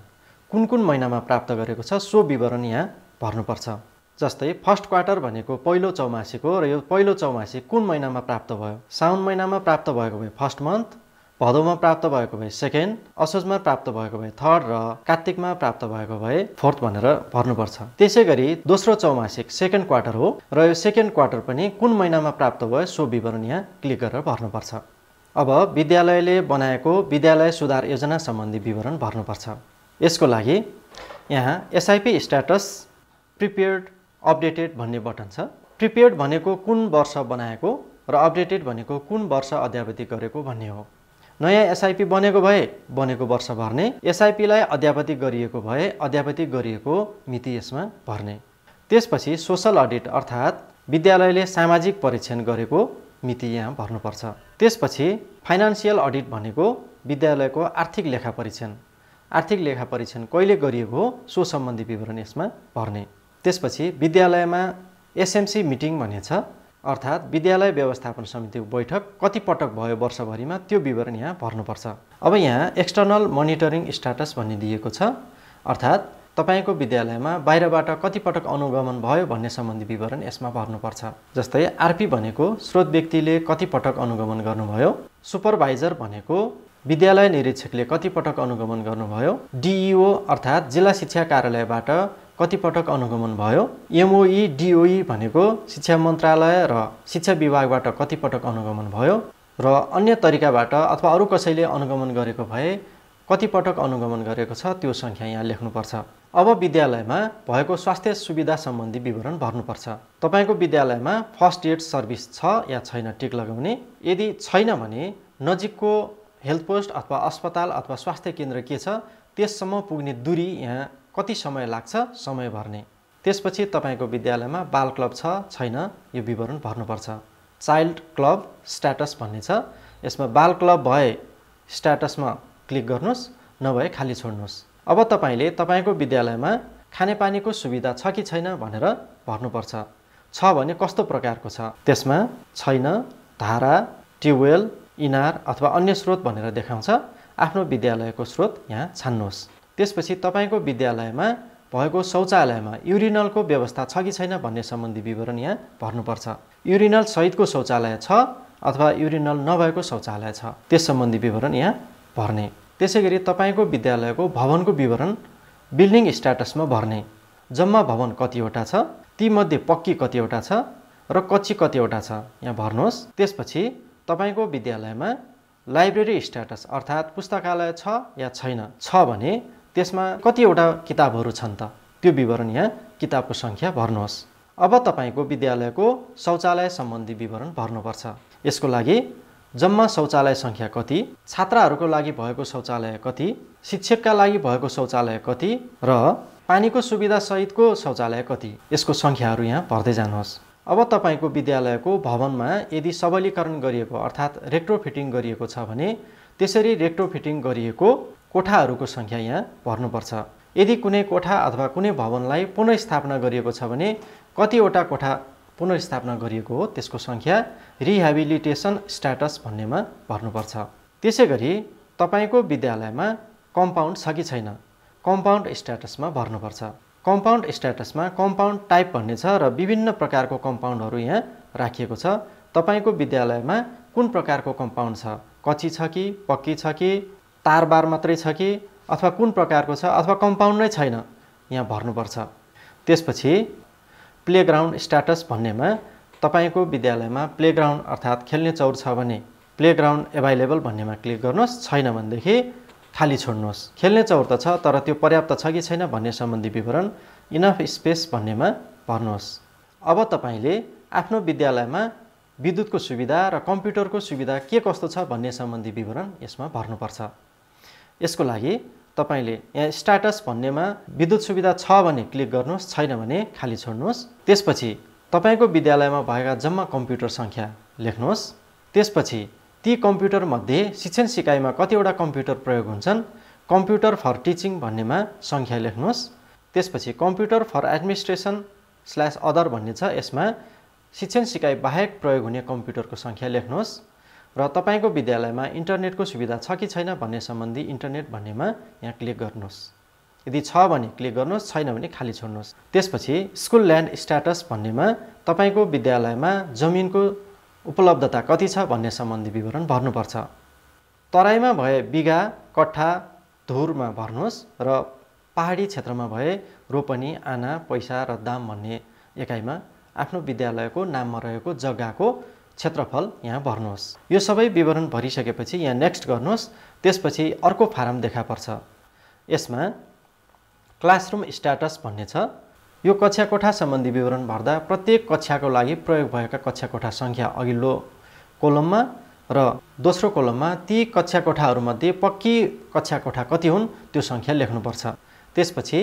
कुन कुन महिनामा प्राप्त गरेको छ सो विवरण यहाँ भर्नुपर्छ जस्तै फर्स्ट क्वार्टर भनेको पहिलो चौमासिक हो र यो पहिलो चौमासिक कुन महिनामा प्राप्त भयो साउन महिनामा प्राप्त भएको भए फर्स्ट मन्थ भदौमा प्राप्त भएको भए सेकेन्ड असोजमा प्राप्त भएको भए थर्ड र कार्तिकमा प्राप्त भएको भए फोर्थ भनेर भर्नुपर्छ त्यसै गरी दोस्रो चौमासिक सेकेन्ड क्वार्टर हो र यो सेकेन्ड क्वार्टर पनि कुन महिनामा प्राप्त भयो सो विवरण यहाँ क्लिक गरेर भर्नुपर्छ अब विद्यालयले बनाएको विद्यालय सुधार योजना सम्बन्धी विवरण भर्नुपर्छ यसको लागि यहाँ एसआइपी स्ट्याटस प्रिपेयर्ड अपडेटेड भन्ने बटन छ प्रिपेयर्ड भनेको कुन वर्ष बनाएको र अपडेटेड भनेको कुन वर्ष अध्यावधि गरेको भन्ने हो नयाँ एसआइपी बनेको भए बनेको वर्ष भर्ने एसआइपीलाई अध्यापति गरिएको भए अध्यापति गरिएको मिति यसमा भर्ने त्यसपछि सोसल अडिट अर्थात् विद्यालयले सामाजिक परीक्षण गरेको मिति यहाँ भर्नुपर्छ त्यसपछि फाइनेन्सियल अडिट भनेको विद्यालयको आर्थिक लेखा परीक्षण आर्थिक लेखा परीक्षण कहिले गरिएको हो सो सम्बन्धी विवरण यसमा भर्ने त्यसपछि विद्यालयमा एसएमसी मिटिङ भन्ने छ अर्थात् विद्यालय व्यवस्थापन समितिको बैठक कति पटक भयो वर्षभरिमा त्यो विवरण यहाँ भर्नुपर्छ अब यहाँ एक्सटर्नल मोनिटरिङ स्ट्याटस भन्ने दिएको छ अर्थात् तपाईँको विद्यालयमा बाहिरबाट कति पटक अनुगमन भयो भन्ने सम्बन्धी विवरण यसमा भर्नुपर्छ जस्तै आरपी भनेको स्रोत व्यक्तिले कति पटक अनुगमन गर्नुभयो सुपरभाइजर भनेको विद्यालय निरीक्षकले कति पटक अनुगमन गर्नुभयो डिइओ e अर्थात् जिल्ला शिक्षा कार्यालयबाट कतिपटक अनुगमन भयो एमओई डिओई e, e भनेको शिक्षा मन्त्रालय र शिक्षा विभागबाट कतिपटक अनुगमन भयो र अन्य तरिकाबाट अथवा अरू कसैले अनुगमन गरेको भए कतिपटक अनुगमन गरेको छ त्यो सङ्ख्या यहाँ लेख्नुपर्छ अब विद्यालयमा भएको स्वास्थ्य सुविधा सम्बन्धी विवरण भर्नुपर्छ तपाईँको विद्यालयमा फर्स्ट एड सर्भिस छ या छैन टिक लगाउने यदि छैन भने नजिकको हेल्थ पोस्ट अथवा अस्पताल अथवा स्वास्थ्य केन्द्र के छ त्यससम्म पुग्ने दूरी यहाँ कति समय लाग्छ समय भर्ने त्यसपछि तपाईँको विद्यालयमा बाल क्लब छ छैन यो विवरण भर्नुपर्छ चाइल्ड क्लब स्ट्याटस भन्ने छ यसमा बाल क्लब भए स्ट्याटसमा क्लिक गर्नुहोस् नभए खाली छोड्नुहोस् अब तपाईँले तपाईँको विद्यालयमा खानेपानीको सुविधा छ कि छैन भनेर भर्नुपर्छ छ भने कस्तो प्रकारको छ त्यसमा छैन धारा ट्युबवेल इनार अथवा अन्य स्रोत भनेर देखाउँछ आफ्नो विद्यालयको स्रोत यहाँ छान्नुहोस् त्यसपछि तपाईँको विद्यालयमा भएको शौचालयमा युरिनलको व्यवस्था छ कि छैन भन्ने सम्बन्धी विवरण यहाँ भर्नुपर्छ युरिनल सहितको शौचालय छ अथवा युरिनल नभएको शौचालय छ त्यस सम्बन्धी विवरण यहाँ भर्ने त्यसै गरी तपाईँको विद्यालयको भवनको विवरण बिल्डिङ स्ट्याटसमा भर्ने जम्मा भवन कतिवटा छ तीमध्ये पक्की कतिवटा छ र कच्ची कतिवटा छ यहाँ भर्नुहोस् त्यसपछि तपाईँको विद्यालयमा लाइब्रेरी स्ट्याटस अर्थात् पुस्तकालय छ या छैन छ भने त्यसमा कतिवटा किताबहरू छन् त त्यो विवरण यहाँ किताबको सङ्ख्या भर्नुहोस् अब तपाईँको विद्यालयको शौचालय सम्बन्धी विवरण भर्नुपर्छ यसको लागि जम्मा शौचालय सङ्ख्या कति छात्राहरूको लागि भएको शौचालय कति शिक्षकका लागि भएको शौचालय कति र पानीको सुविधासहितको शौचालय कति यसको सङ्ख्याहरू यहाँ भर्दै जानुहोस् अब तपाईँको विद्यालयको भवनमा यदि सबलीकरण गरिएको अर्थात् फिटिङ गरिएको छ भने त्यसरी फिटिङ गरिएको कोठाहरूको सङ्ख्या यहाँ भर्नुपर्छ यदि कुनै कोठा अथवा कुनै भवनलाई पुनस्थापना गरिएको छ भने कतिवटा कोठा पुनर्स्थापना गरिएको हो त्यसको सङ्ख्या रिहेबिलिटेसन स्ट्याटस भन्नेमा भर्नुपर्छ त्यसै गरी तपाईँको विद्यालयमा कम्पाउन्ड छ कि छैन कम्पाउन्ड स्ट्याटसमा भर्नुपर्छ कम्पाउन्ड स्ट्याटसमा कम्पाउन्ड टाइप भन्ने छ र विभिन्न प्रकारको कम्पाउन्डहरू यहाँ राखिएको छ तपाईँको विद्यालयमा कुन प्रकारको कम्पाउन्ड छ कच्ची छ कि पक्की छ कि तारबार मात्रै छ कि अथवा कुन प्रकारको छ अथवा कम्पाउन्ड नै छैन यहाँ भर्नुपर्छ त्यसपछि प्लेग्राउन्ड स्ट्याटस भन्नेमा तपाईँको विद्यालयमा प्लेग्राउन्ड अर्थात् खेल्ने चौर छ भने प्लेग्राउन्ड एभाइलेबल भन्नेमा क्लिक गर्नुहोस् छैन भनेदेखि खाली छोड्नुहोस् खेल्ने चौर त छ तर त्यो पर्याप्त छ कि छैन भन्ने सम्बन्धी विवरण इनफ स्पेस भन्नेमा भर्नुहोस् अब तपाईँले आफ्नो विद्यालयमा विद्युतको सुविधा र कम्प्युटरको सुविधा के कस्तो छ भन्ने सम्बन्धी विवरण यसमा भर्नुपर्छ यसको लागि तपाईँले यहाँ स्टाटस भन्नेमा विद्युत सुविधा छ भने क्लिक गर्नुहोस् छैन भने खाली छोड्नुहोस् त्यसपछि तपाईँको विद्यालयमा भएका जम्मा कम्प्युटर सङ्ख्या लेख्नुहोस् त्यसपछि ती कम्प्युटरमध्ये शिक्षण सिकाइमा कतिवटा कम्प्युटर प्रयोग हुन्छन् कम्प्युटर फर टिचिङ भन्नेमा सङ्ख्या लेख्नुहोस् त्यसपछि computer for administration slash other भन्ने छ यसमा शिक्षण सिकाइ बाहेक प्रयोग हुने कम्प्युटरको सङ्ख्या लेख्नुहोस् र तपाईँको विद्यालयमा इन्टरनेटको सुविधा छ कि छैन भन्ने सम्बन्धी इन्टरनेट भन्नेमा यहाँ क्लिक गर्नुहोस् यदि छ भने क्लिक गर्नुहोस् छैन भने खाली छोड्नुहोस् त्यसपछि स्कुल ल्यान्ड स्ट्याटस भन्नेमा तपाईँको विद्यालयमा जमिनको उपलब्धता कति छ भन्ने सम्बन्धी विवरण भर्नुपर्छ तराईमा भए बिगा कट्ठा धुरमा भर्नुहोस् र पहाडी क्षेत्रमा भए रोपनी आना पैसा र दाम भन्ने एकाइमा आफ्नो विद्यालयको नाममा रहेको जग्गाको क्षेत्रफल यहाँ भर्नुहोस् यो सबै विवरण भरिसकेपछि यहाँ नेक्स्ट गर्नुहोस् त्यसपछि अर्को फारम देखा पर्छ यसमा क्लासरुम स्ट्याटस भन्ने छ यो कक्षा कोठा सम्बन्धी विवरण भर्दा प्रत्येक कक्षाको लागि प्रयोग भएका कक्षा कोठा सङ्ख्या अघिल्लो कोलममा र दोस्रो कोलममा ती कक्षा कोठाहरूमध्ये पक्की कक्षा कोठा कति हुन् त्यो सङ्ख्या लेख्नुपर्छ त्यसपछि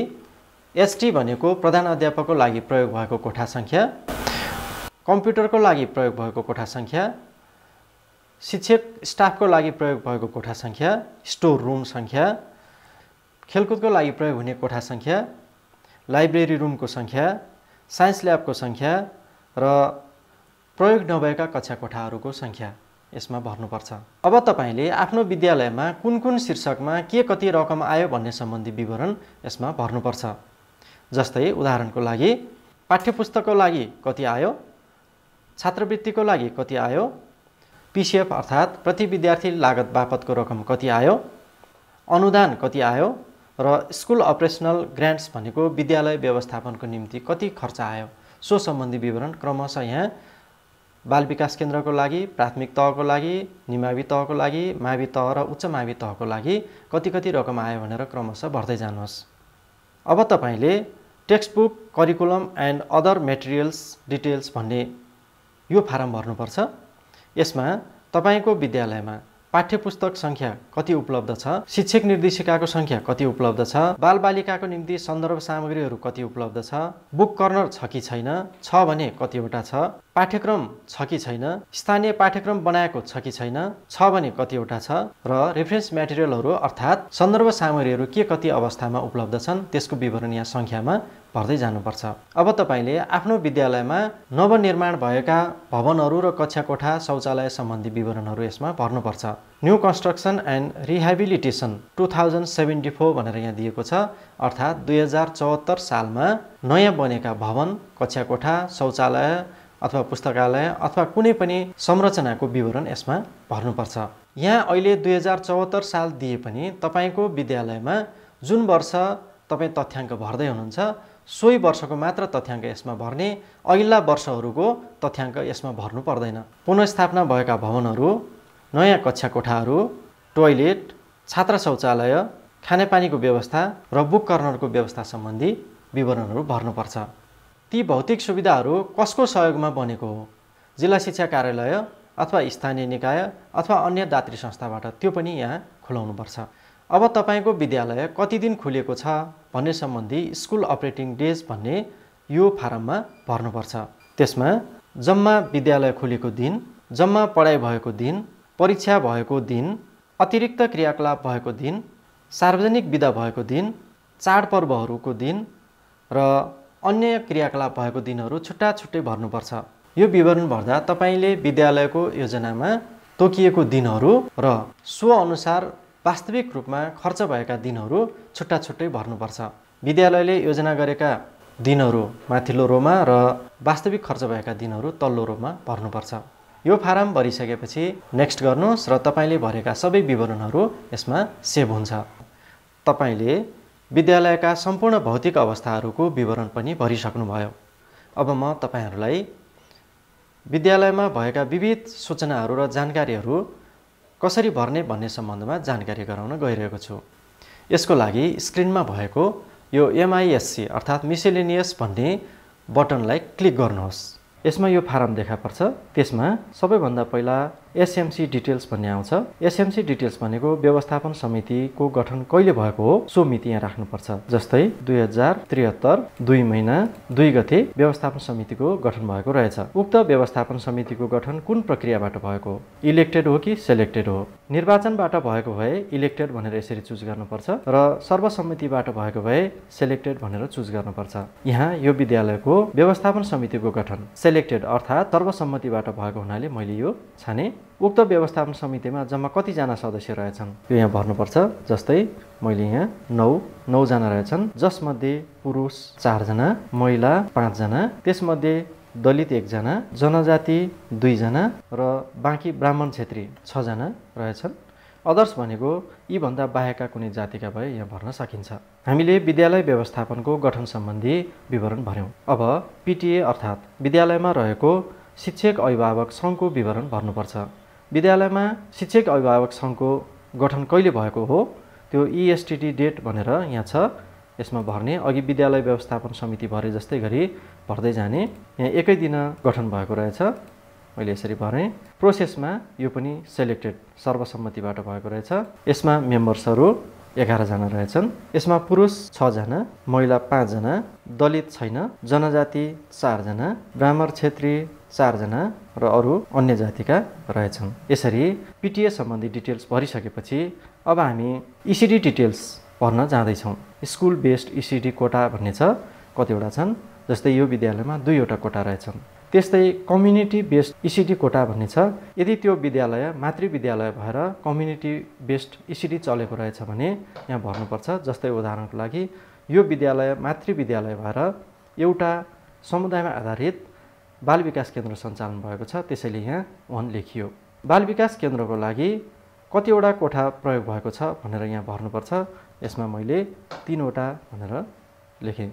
एसटी भनेको प्रधान अध्यापकको लागि प्रयोग भएको कोठा सङ्ख्या कम्प्युटरको लागि प्रयोग भएको कोठा सङ्ख्या शिक्षक स्टाफको लागि प्रयोग भएको कोठा सङ्ख्या स्टोर रुम सङ्ख्या खेलकुदको लागि प्रयोग हुने कोठा सङ्ख्या लाइब्रेरी रुमको सङ्ख्या साइन्स ल्याबको सङ्ख्या र प्रयोग नभएका कक्षा कोठाहरूको सङ्ख्या यसमा भर्नुपर्छ अब तपाईँले आफ्नो विद्यालयमा कुन कुन शीर्षकमा के कति रकम आयो भन्ने सम्बन्धी विवरण यसमा भर्नुपर्छ जस्तै उदाहरणको लागि पाठ्यपुस्तकको लागि कति आयो छात्रवृत्तिको लागि कति आयो पिसिएफ अर्थात् प्रति विद्यार्थी लागत बापतको रकम कति आयो अनुदान कति आयो र स्कुल अपरेसनल ग्रान्ट्स भनेको विद्यालय व्यवस्थापनको निम्ति कति खर्च आयो सो सम्बन्धी विवरण क्रमशः यहाँ बाल विकास केन्द्रको लागि प्राथमिक तहको लागि निमावि तहको लागि मावि तह र उच्च मावि तहको लागि कति कति रकम आयो भनेर क्रमशः भर्दै जानुहोस् अब तपाईँले textbook curriculum and other materials details भन्ने यो फारम भर्नुपर्छ यसमा तपाईँको विद्यालयमा पाठ्यपुस्तक सङ्ख्या कति उपलब्ध छ शिक्षक निर्देशिकाको सङ्ख्या कति उपलब्ध छ बालबालिकाको निम्ति सन्दर्भ सामग्रीहरू कति उपलब्ध छ बुक कर्नर छ कि छैन छ भने कतिवटा छ पाठ्यक्रम छ कि छैन स्थानीय पाठ्यक्रम बनाएको छ कि छैन छ भने कतिवटा छ र रेफरेन्स मेटेरियलहरू अर्थात् सन्दर्भ सामग्रीहरू के कति अवस्थामा उपलब्ध छन् त्यसको विवरण यहाँ सङ्ख्यामा भर्दै जानुपर्छ अब तपाईँले आफ्नो विद्यालयमा नवनिर्माण भएका भवनहरू र कक्षा कोठा शौचालय सम्बन्धी विवरणहरू यसमा भर्नुपर्छ new construction and rehabilitation two thousand seventy four भनेर यहाँ दिएको छ अर्थात् दुई हजार चौहत्तर सालमा नयाँ बनेका भवन कक्षा कोठा शौचालय अथवा पुस्तकालय अथवा कुनै पनि संरचनाको विवरण यसमा भर्नुपर्छ यहाँ अहिले दुई हजार चौहत्तर साल दिए पनि तपाईँको विद्यालयमा जुन वर्ष तपाईँ तथ्याङ्क भर्दै हुनुहुन्छ सोही वर्षको मात्र तथ्याङ्क यसमा भर्ने अघिल्ला वर्षहरूको तथ्याङ्क यसमा भर्नु पर्दैन पुनस्थापना भएका भवनहरू नयाँ कक्षा कोठाहरू टोइलेट छात्र शौचालय खानेपानीको व्यवस्था र बुक कर्नरको व्यवस्था सम्बन्धी विवरणहरू भर्नुपर्छ ती भौतिक सुविधाहरू कसको सहयोगमा बनेको हो जिल्ला शिक्षा कार्यालय अथवा स्थानीय निकाय अथवा अन्य दात्री संस्थाबाट त्यो पनि यहाँ खुलाउनुपर्छ अब तपाईँको विद्यालय कति दिन खुलिएको छ भन्ने सम्बन्धी स्कुल अपरेटिङ डेज भन्ने यो फारममा भर्नुपर्छ त्यसमा जम्मा विद्यालय खुलेको दिन जम्मा पढाइ भएको दिन परीक्षा भएको दिन अतिरिक्त क्रियाकलाप भएको दिन सार्वजनिक विदा भएको दिन चाडपर्वहरूको दिन र अन्य क्रियाकलाप भएको दिनहरू छुट्टा छुट्टै भर्नुपर्छ यो विवरण भर्दा तपाईँले विद्यालयको योजनामा तोकिएको दिनहरू र अनुसार वास्तविक रूपमा खर्च भएका दिनहरू छुट्टा छुट्टै भर्नुपर्छ विद्यालयले योजना गरेका दिनहरू माथिल्लो रोमा र वास्तविक खर्च भएका दिनहरू तल्लो रोमा भर्नुपर्छ यो फारम भरिसकेपछि नेक्स्ट गर्नुहोस् र तपाईँले भरेका सबै विवरणहरू यसमा सेभ हुन्छ तपाईँले विद्यालयका सम्पूर्ण भौतिक अवस्थाहरूको विवरण पनि भरिसक्नुभयो अब म तपाईँहरूलाई विद्यालयमा भएका विविध सूचनाहरू र जानकारीहरू कसरी भर्ने भन्ने सम्बन्धमा जानकारी गराउन गइरहेको छु यसको लागि स्क्रिनमा भएको यो एमआइएससी अर्थात् मिसेलिनियस भन्ने बटनलाई क्लिक गर्नुहोस् यसमा यो फारम देखा पर्छ त्यसमा सबैभन्दा पहिला एसएमसी डिटेल्स भन्ने आउँछ एसएमसी डिटेल्स भनेको व्यवस्थापन समितिको गठन कहिले भएको हो सो मिति यहाँ राख्नुपर्छ जस्तै दुई हजार त्रिहत्तर दुई महिना दुई गते व्यवस्थापन समितिको गठन भएको रहेछ उक्त व्यवस्थापन समितिको गठन कुन प्रक्रियाबाट भएको हो इलेक्टेड हो कि सेलेक्टेड हो निर्वाचनबाट भएको भए इलेक्टेड भनेर यसरी चुज गर्नुपर्छ र सर्वसम्मतिबाट भएको भए सेलेक्टेड भनेर चुज गर्नुपर्छ यहाँ यो विद्यालयको व्यवस्थापन समितिको गठन सेलेक्टेड अर्थात् सर्वसम्मतिबाट भएको हुनाले मैले यो छाने उक्त व्यवस्थापन समितिमा जम्मा कतिजना सदस्य रहेछन् यो यहाँ भर्नुपर्छ जस्तै मैले यहाँ नौ नौजना रहेछन् जसमध्ये पुरुष चारजना महिला पाँचजना त्यसमध्ये दलित एकजना जनजाति दुईजना र बाँकी ब्राह्मण छेत्री छजना रहेछन् अदर्स भनेको यीभन्दा बाहेकका कुनै जातिका भए यहाँ भर्न सकिन्छ हामीले विद्यालय व्यवस्थापनको गठन सम्बन्धी विवरण भर्यौँ अब पिटिए अर्थात् विद्यालयमा रहेको शिक्षक अभिभावक सङ्घको विवरण भर्नुपर्छ विद्यालयमा शिक्षक अभिभावक सङ्घको गठन कहिले भएको हो त्यो इएसटिटी e डेट भनेर यहाँ छ यसमा भर्ने अघि विद्यालय व्यवस्थापन समिति भरे जस्तै गरी भर्दै जाने यहाँ एकै दिन गठन भएको रहेछ मैले यसरी भरेँ प्रोसेसमा यो पनि सेलेक्टेड सर्वसम्मतिबाट भएको रहेछ यसमा मेम्बर्सहरू एघारजना रहेछन् यसमा पुरुष छजना महिला पाँचजना दलित छैन जनजाति चारजना ब्राह्मण छेत्री चारजना र अरू अन्य जातिका रहेछन् यसरी पिटिए सम्बन्धी डिटेल्स भरिसकेपछि अब हामी इसिडी e डिटेल्स भर्न जाँदैछौँ school based ECD e quota भन्ने छ कतिवटा छन् जस्तै यो विद्यालयमा दुईवटा कोटा रहेछन् त्यस्तै community based ECD e quota भन्ने छ यदि त्यो विद्यालय मातृ विद्यालय भएर कम्युनिटी बेस्ड इसिडी चलेको रहेछ भने यहाँ भर्नुपर्छ जस्तै उदाहरणको लागि यो विद्यालय मातृ विद्यालय भएर एउटा समुदायमा आधारित बाल विकास केन्द्र सञ्चालन भएको छ त्यसैले यहाँ वान लेखियो बाल विकास केन्द्रको लागि कतिवटा कोठा प्रयोग भएको छ भनेर यहाँ भर्नुपर्छ यसमा मैले तिनवटा भनेर लेखेँ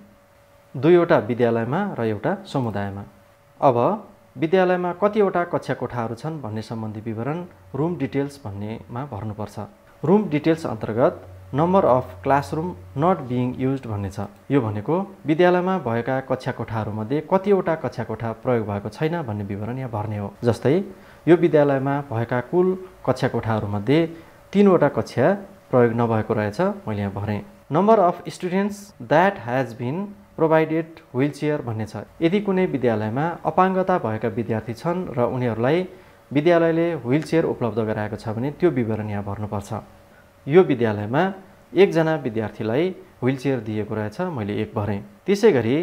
दुईवटा विद्यालयमा र एउटा समुदायमा अब विद्यालयमा कतिवटा कक्षा कोठाहरू छन् भन्ने सम्बन्धी विवरण रुम डिटेल्स भन्नेमा भर्नुपर्छ रुम डिटेल्स अन्तर्गत number of classroom not being use भन्ने छ यो भनेको विद्यालयमा भएका कक्षा कोठाहरूमध्ये कतिवटा कक्षा कोठा प्रयोग भएको छैन भन्ने विवरण यहाँ भर्ने हो जस्तै यो विद्यालयमा भएका कुल कक्षा कोठाहरूमध्ये तिनवटा कक्षा प्रयोग नभएको रहेछ मैले यहाँ भरेँ number of students that has been provided will chair भन्ने छ यदि कुनै विद्यालयमा अपाङ्गता भएका विद्यार्थी छन् र उनीहरूलाई विद्यालयले व्विल चेयर उपलब्ध गराएको छ भने त्यो विवरण यहाँ भर्नुपर्छ यो विद्यालयमा एकजना विद्यार्थीलाई चेयर दिएको रहेछ मैले एक भरेँ त्यसै गरी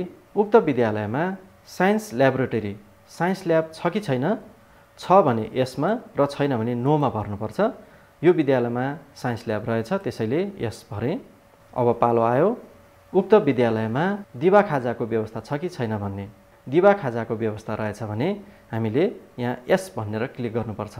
उक्त विद्यालयमा साइन्स ल्याबोरेटरी साइन्स ल्याब छ कि छैन छ भने यसमा र छैन भने नोमा भर्नुपर्छ यो विद्यालयमा साइन्स ल्याब रहेछ त्यसैले यस भरेँ अब पालो आयो उक्त विद्यालयमा दिवा खाजाको व्यवस्था छ कि छैन भन्ने दिवा खाजाको व्यवस्था रहेछ भने हामीले यहाँ यस भनेर क्लिक गर्नुपर्छ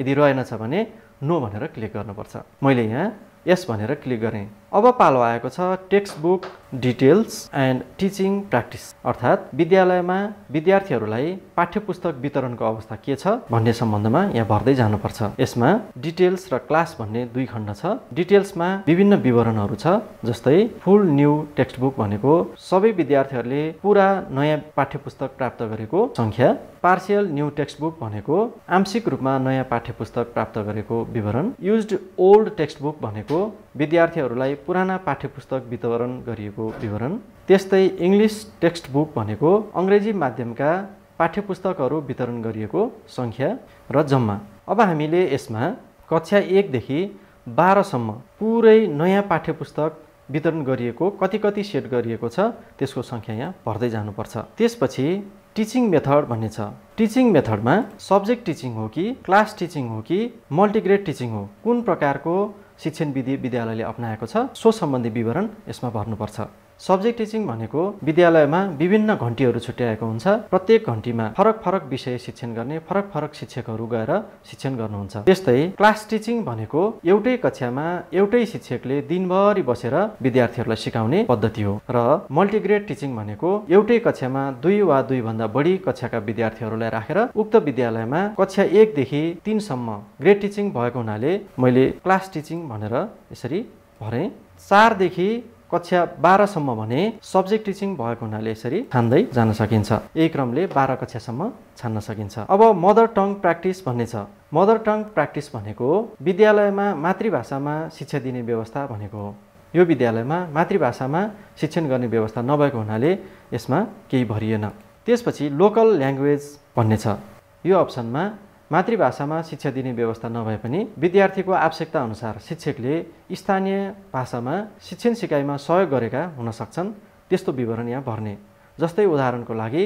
यदि रहेनछ भने नो भनेर क्लिक गर्नुपर्छ मैले यहाँ यस भनेर क्लिक गरेँ अब पालो आएको छ text book details and teaching practice अर्थात् विद्यालयमा विद्यार्थीहरूलाई पाठ्य पुस्तक वितरणको अवस्था के छ भन्ने सम्बन्धमा यहाँ भर्दै जानुपर्छ यसमा डिटेल्स र क्लास भन्ने दुई खण्ड छ डिटेल्समा विभिन्न विवरणहरू छ जस्तै फुल न्यू टेक्स्ट बुक भनेको सबै विद्यार्थीहरूले पुरा नयाँ पाठ्य पुस्तक प्राप्त गरेको सङ्ख्या पार्सियल न्यू टेक्स्ट बुक भनेको आंशिक रूपमा नयाँ पाठ्य पुस्तक प्राप्त गरेको विवरण युज ओल्ड टेक्स्ट बुक भनेको विद्यार्थीहरूलाई पुराना पाठ्यपुस्तक वितरण गरिएको विवरण त्यस्तै इङ्ग्लिस टेक्स्ट बुक भनेको अङ्ग्रेजी माध्यमका पाठ्यपुस्तकहरू वितरण गरिएको सङ्ख्या र जम्मा अब हामीले यसमा कक्षा एकदेखि बाह्रसम्म पुरै नयाँ पाठ्यपुस्तक वितरण गरिएको कति कति सेट गरिएको छ त्यसको सङ्ख्या यहाँ भर्दै जानुपर्छ त्यसपछि टिचिङ मेथड भन्ने छ टिचिङ मेथडमा सब्जेक्ट टिचिङ हो कि क्लास टिचिङ हो कि मल्टिग्रेड टिचिङ हो कुन प्रकारको शिक्षण विधि विद्यालयले अप्नाएको छ सो सम्बन्धी विवरण यसमा भर्नुपर्छ सब्जेक्ट टिचिङ भनेको विद्यालयमा विभिन्न घन्टीहरू छुट्याएको हुन्छ प्रत्येक घन्टीमा फरक फरक विषय शिक्षण गर्ने फरक फरक शिक्षकहरू गएर शिक्षण गर्नुहुन्छ त्यस्तै क्लास टिचिङ भनेको एउटै कक्षामा एउटै शिक्षकले दिनभरि बसेर विद्यार्थीहरूलाई सिकाउने पद्धति हो र मल्टिग्रेड टिचिङ भनेको एउटै कक्षामा दुई वा दुई भन्दा बढी कक्षाका विद्यार्थीहरूलाई राखेर उक्त विद्यालयमा कक्षा एकदेखि तिनसम्म ग्रेड टिचिङ भएको हुनाले मैले क्लास टिचिङ भनेर यसरी भरेँ चारदेखि कक्षा बाह्रसम्म भने सब्जेक्ट टिचिङ भएको हुनाले यसरी छान्दै जान सकिन्छ यही क्रमले बाह्र कक्षासम्म छान्न सकिन्छ अब मदर टङ प्र्याक्टिस भन्ने छ मदर टङ प्र्याक्टिस भनेको विद्यालयमा मातृभाषामा शिक्षा दिने व्यवस्था भनेको हो यो विद्यालयमा मातृभाषामा शिक्षण गर्ने व्यवस्था नभएको हुनाले यसमा केही भरिएन त्यसपछि लोकल ल्याङ्ग्वेज भन्ने छ यो अप्सनमा मातृभाषामा शिक्षा दिने व्यवस्था नभए पनि विद्यार्थीको आवश्यकता अनुसार शिक्षकले स्थानीय भाषामा शिक्षण सिकाइमा सहयोग गरेका हुन सक्छन् त्यस्तो विवरण यहाँ भर्ने जस्तै उदाहरणको लागि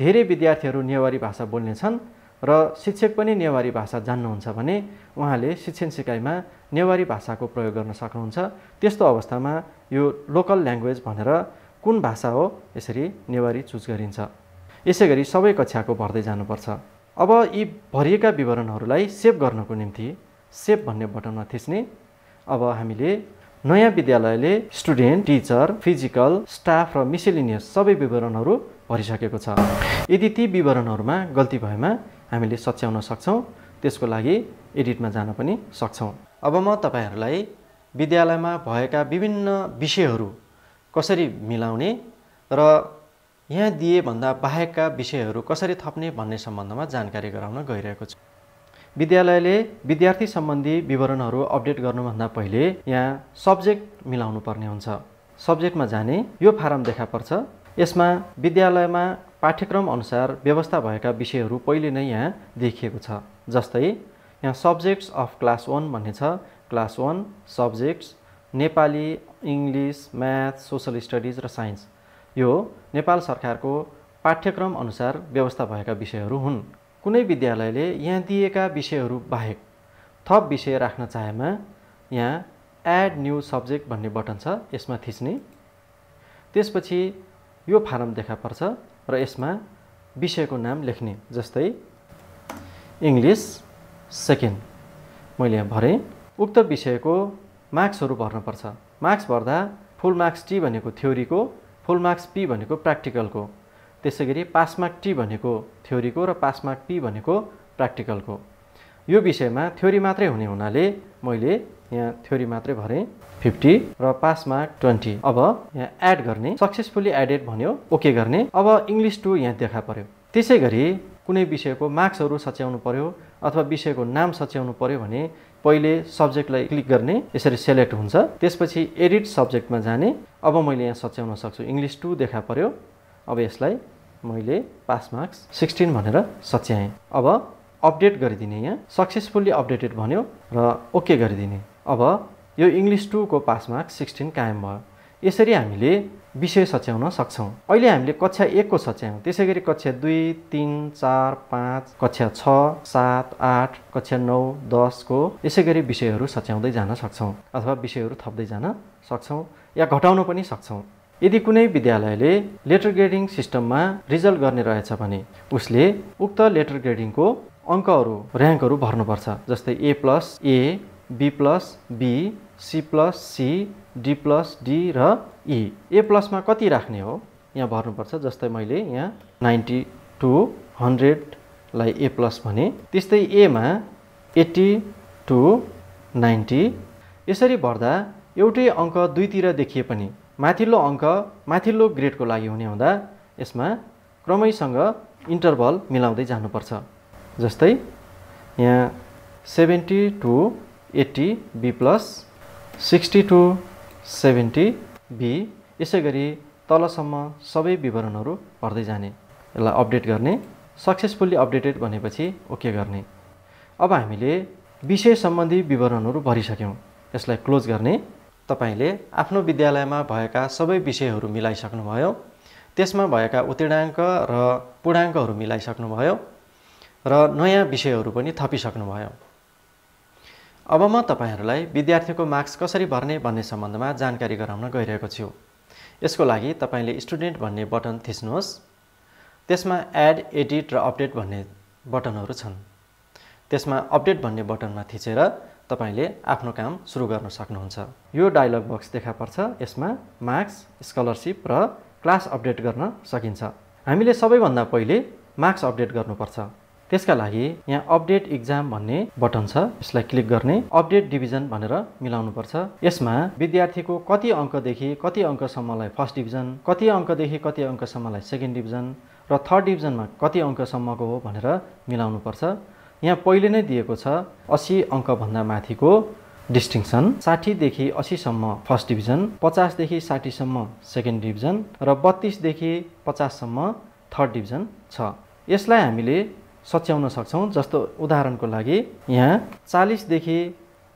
धेरै विद्यार्थीहरू नेवारी भाषा बोल्ने छन् र शिक्षक पनि नेवारी भाषा जान्नुहुन्छ भने उहाँले शिक्षण सिकाइमा नेवारी भाषाको प्रयोग गर्न सक्नुहुन्छ त्यस्तो अवस्थामा यो लोकल ल्याङ्ग्वेज भनेर कुन भाषा हो यसरी नेवारी चुज गरिन्छ यसै गरी सबै कक्षाको भर्दै जानुपर्छ अब यी भरिएका विवरणहरूलाई सेभ गर्नको निम्ति सेभ भन्ने बटनमा थिच्ने अब हामीले नयाँ विद्यालयले स्टुडेन्ट टिचर फिजिकल स्टाफ र मिसेलिनियस सबै विवरणहरू भरिसकेको छ यदि ती विवरणहरूमा गल्ती भएमा हामीले सच्याउन सक्छौँ त्यसको लागि एडिटमा जान पनि सक्छौँ अब म तपाईँहरूलाई विद्यालयमा भएका विभिन्न विषयहरू कसरी मिलाउने र यहाँ दिए भन्दा बाहेकका विषयहरू कसरी थप्ने भन्ने सम्बन्धमा जानकारी गराउन गइरहेको छु विद्यालयले विद्यार्थी सम्बन्धी विवरणहरू अपडेट गर्नुभन्दा पहिले यहाँ सब्जेक्ट मिलाउनु पर्ने हुन्छ सब्जेक्टमा जाने यो फारम देखा पर्छ यसमा विद्यालयमा पाठ्यक्रम अनुसार व्यवस्था भएका विषयहरू पहिले नै यहाँ देखिएको छ जस्तै यहाँ सब्जेक्ट्स अफ क्लास वान भन्ने छ class one subjects Nepali English math social studies र साइन्स यो नेपाल सरकारको पाठ्यक्रम अनुसार व्यवस्था भएका विषयहरू हुन् कुनै विद्यालयले यहाँ दिएका विषयहरू बाहेक थप विषय राख्न चाहेमा यहाँ एड न्यू सब्जेक्ट भन्ने बटन छ यसमा थिच्ने त्यसपछि यो फारम देखा पर्छ र यसमा विषयको नाम लेख्ने जस्तै इङ्ग्लिस सेकेन्ड मैले यहाँ भरेँ उक्त विषयको मार्क्सहरू भर्नुपर्छ मार्क्स भर्दा फुल मार्क्स टी भनेको थ्योरीको फुल मार्क्स पी भनेको प्र्याक्टिकलको त्यसै गरी पास मार्क टी भनेको थ्योरीको र पास मार्क पी भनेको प्र्याक्टिकलको यो विषयमा थ्योरी मात्रै हुने हुनाले मैले यहाँ थ्योरी मात्रै भरेँ फिफ्टी र पास मार्क ट्वेन्टी अब यहाँ एड गर्ने सक्सेसफुल्ली एडेड भन्यो ओके गर्ने अब इङ्ग्लिस टू यहाँ देखा पर्यो त्यसै गरी कुनै विषयको मार्क्सहरू सच्याउनु पर्यो अथवा विषयको नाम सच्याउनु पर्यो भने पहिले सब्जेक्टलाई क्लिक गर्ने यसरी सेलेक्ट हुन्छ त्यसपछि एडिट सब्जेक्टमा जाने अब मैले यहाँ सच्याउन सक्छु इङ्ग्लिस टू देखा पर्यो अब यसलाई मैले पास मार्क्स सिक्सटिन भनेर सच्याएँ अब अपडेट गरिदिने यहाँ सक्सेसफुल्ली अपडेटेड भन्यो र ओके गरिदिने अब यो इङ्ग्लिस टूको पास मार्क्स सिक्सटिन कायम भयो यसरी हामीले विषय सच्याउन सक्छौँ अहिले हामीले कक्षा एकको सच्यायौँ त्यसै गरी कक्षा दुई तिन चार पाँच कक्षा छ सात आठ कक्षा नौ दसको यसै गरी विषयहरू सच्याउँदै जान सक्छौँ अथवा विषयहरू थप्दै जान सक्छौँ या घटाउन पनि सक्छौँ यदि कुनै विद्यालयले लेटर ग्रेडिङ सिस्टममा रिजल्ट गर्ने रहेछ भने उसले उक्त लेटर ग्रेडिङको अङ्कहरू ऱ्याङ्कहरू भर्नुपर्छ जस्तै A plus A B plus B C plus C D plus D र ई ए प्लसमा कति राख्ने हो यहाँ भर्नुपर्छ जस्तै मैले यहाँ नाइन्टी टू हन्ड्रेडलाई ए प्लस भने त्यस्तै एमा एट्टी टू नाइन्टी यसरी भर्दा एउटै अङ्क दुईतिर देखिए पनि माथिल्लो अङ्क माथिल्लो ग्रेडको लागि हुने हुँदा यसमा क्रमैसँग इन्टरभल मिलाउँदै जानुपर्छ जस्तै यहाँ seventy two eighty B plus sixty two seventy B यसै गरी तलसम्म सबै विवरणहरू पढ्दै जाने यसलाई अपडेट गर्ने सक्सेसफुल्ली अपडेटेड भनेपछि ओके गर्ने अब हामीले विषय सम्बन्धी विवरणहरू भरिसक्यौँ यसलाई क्लोज गर्ने तपाईँले आफ्नो विद्यालयमा भएका सबै विषयहरू मिलाइसक्नुभयो त्यसमा भएका उत्तीर्णाङ्क र पूर्णाङ्कहरू मिलाइसक्नुभयो र नयाँ विषयहरू पनि थपिसक्नुभयो अब म तपाईँहरूलाई विद्यार्थीको मार्क्स कसरी भर्ने भन्ने सम्बन्धमा जानकारी गराउन गइरहेको छु यसको लागि तपाईँले स्टुडेन्ट भन्ने बटन थिच्नुहोस् त्यसमा एड एडिट र अपडेट भन्ने बटनहरू छन् त्यसमा अपडेट भन्ने बटनमा थिचेर तपाईँले आफ्नो काम सुरु गर्न सक्नुहुन्छ यो डायलग बक्स देखा पर्छ यसमा मार्क्स स्कलरसिप र क्लास अपडेट गर्न सकिन्छ हामीले सबैभन्दा पहिले मार्क्स अपडेट गर्नुपर्छ त्यसका लागि यहाँ अपडेट इक्जाम भन्ने बटन छ यसलाई क्लिक गर्ने अपडेट डिभिजन भनेर मिलाउनु पर्छ यसमा विद्यार्थीको कति अङ्कदेखि कति अङ्कसम्मलाई फर्स्ट डिभिजन कति अङ्कदेखि कति अङ्कसम्मलाई सेकेन्ड डिभिजन र थर्ड डिभिजनमा कति अङ्कसम्मको हो भनेर मिलाउनु पर्छ यहाँ पहिले नै दिएको छ असी अङ्कभन्दा माथिको डिस्टिङसन साठीदेखि असीसम्म फर्स्ट डिभिजन पचासदेखि साठीसम्म सेकेन्ड डिभिजन र बत्तिसदेखि पचाससम्म थर्ड डिभिजन छ यसलाई हामीले सच्याउन सक्छौँ जस्तो उदाहरणको लागि यहाँ चालिसदेखि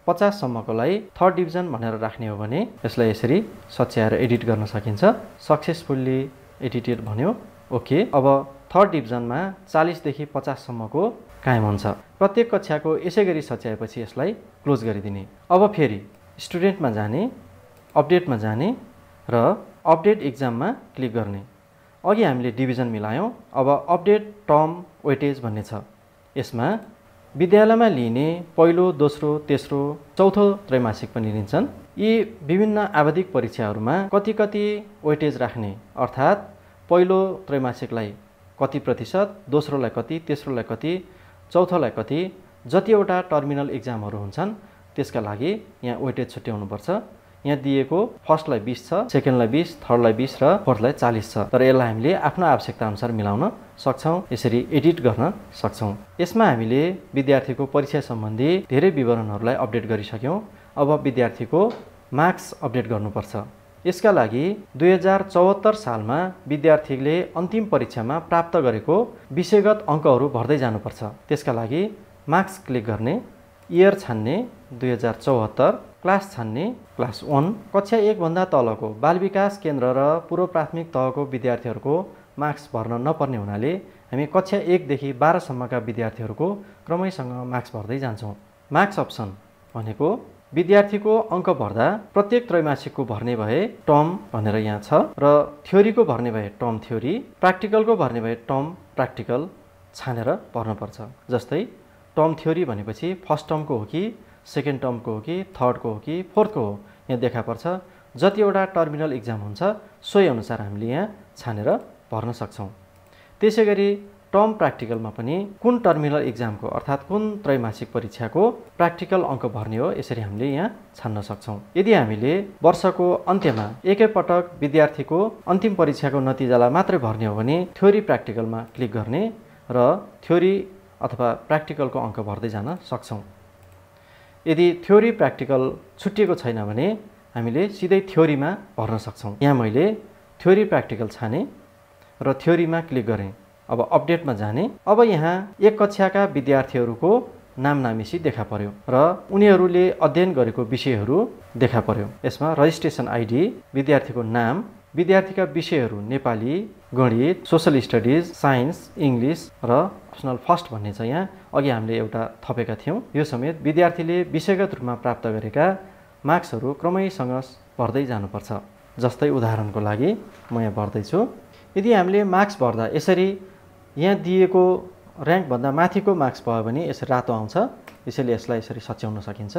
पचाससम्मको लागि थर्ड डिभिजन भनेर राख्ने हो भने यसलाई यसरी सच्याएर एडिट गर्न सकिन्छ सक्सेसफुल्ली एडिटेड भन्यो ओके अब थर्ड डिभिजनमा चालिसदेखि पचाससम्मको कायम हुन्छ प्रत्येक कक्षाको यसै गरी सच्याएपछि यसलाई क्लोज गरिदिने अब फेरि स्टुडेन्टमा जाने अपडेटमा जाने र अपडेट इक्जाममा क्लिक गर्ने अघि हामीले डिभिजन मिलायौँ अब अपडेट टर्म वेटेज भन्ने छ यसमा विद्यालयमा लिइने पहिलो दोस्रो तेस्रो चौथो त्रैमासिक पनि लिन्छन् यी विभिन्न आवधिक परीक्षाहरूमा कति कति वेटेज राख्ने अर्थात् पहिलो त्रैमासिकलाई कति प्रतिशत दोस्रोलाई कति तेस्रोलाई कति चौथोलाई कति जतिवटा टर्मिनल इक्जामहरू हुन्छन् त्यसका लागि यहाँ वेटेज छुट्याउनुपर्छ यहाँ दिएको फर्स्टलाई बिस छ सेकेन्डलाई बिस थर्डलाई बिस र फोर्थलाई चालिस छ तर यसलाई हामीले आफ्नो आवश्यकता अनुसार मिलाउन सक्छौँ यसरी एडिट गर्न सक्छौँ यसमा हामीले विद्यार्थीको परीक्षा सम्बन्धी धेरै विवरणहरूलाई अपडेट गरिसक्यौँ अब विद्यार्थीको मार्क्स अपडेट गर्नुपर्छ यसका लागि दुई हजार चौहत्तर सालमा विद्यार्थीले अन्तिम परीक्षामा प्राप्त गरेको विषयगत अङ्कहरू भर्दै जानुपर्छ त्यसका लागि मार्क्स क्लिक गर्ने इयर छान्ने दुई हजार चौहत्तर क्लास छान्ने क्लास वान कक्षा एकभन्दा तलको बाल विकास केन्द्र र पूर्व प्राथमिक तहको विद्यार्थीहरूको मार्क्स भर्न नपर्ने हुनाले हामी कक्षा एकदेखि बाह्रसम्मका विद्यार्थीहरूको क्रमैसँग मार्क्स भर्दै जान्छौँ मार्क्स अप्सन भनेको विद्यार्थीको अङ्क भर्दा प्रत्येक त्रैमासिकको भर्ने भए टर्म भनेर यहाँ छ र थ्योरीको भर्ने भए टर्म थ्योरी प्र्याक्टिकलको भर्ने भए टर्म प्र्याक्टिकल छानेर भर्नुपर्छ जस्तै टर्म थ्योरी भनेपछि फर्स्ट टर्मको हो कि सेकेन्ड टर्मको हो कि थर्डको हो कि फोर्थको हो यहाँ देखा पर्छ जतिवटा टर्मिनल इक्जाम हुन्छ सोही अनुसार हामीले यहाँ छानेर भर्न सक्छौँ त्यसै गरी टर्म प्र्याक्टिकलमा पनि कुन टर्मिनल इक्जामको अर्थात् कुन त्रैमासिक परीक्षाको प्र्याक्टिकल अङ्क भर्ने हो यसरी हामीले यहाँ छान्न सक्छौँ यदि हामीले वर्षको अन्त्यमा एकैपटक विद्यार्थीको अन्तिम परीक्षाको नतिजालाई मात्रै भर्ने हो भने थ्योरी प्र्याक्टिकलमा क्लिक गर्ने र थ्योरी अथवा प्र्याक्टिकलको अङ्क भर्दै जान सक्छौँ यदि थ्योरी प्र्याक्टिकल छुट्टिएको छैन भने हामीले सिधै थ्योरीमा भर्न सक्छौँ यहाँ मैले थ्योरी प्र्याक्टिकल छाने र थ्योरीमा क्लिक गरेँ अब अपडेटमा जाने अब यहाँ एक कक्षाका विद्यार्थीहरूको नाम नामेसी देखा पर्यो र उनीहरूले अध्ययन गरेको विषयहरू देखा पर्यो यसमा रजिस्ट्रेसन आइडी विद्यार्थीको नाम विद्यार्थीका विषयहरू नेपाली गणित सोसल स्टडिज साइन्स इङ्ग्लिस र अप्सनल फर्स्ट भन्ने छ यहाँ अघि हामीले एउटा थपेका थियौँ यो समेत विद्यार्थीले विषयगत रूपमा प्राप्त गरेका मार्क्सहरू क्रमैसँग भर्दै जानुपर्छ जस्तै उदाहरणको लागि म यहाँ भर्दैछु यदि हामीले मार्क्स भर्दा यसरी यहाँ दिएको ऱ्याङ्कभन्दा माथिको मार्क्स भयो भने यसरी रातो आउँछ यसैले यसलाई यसरी सच्याउन सकिन्छ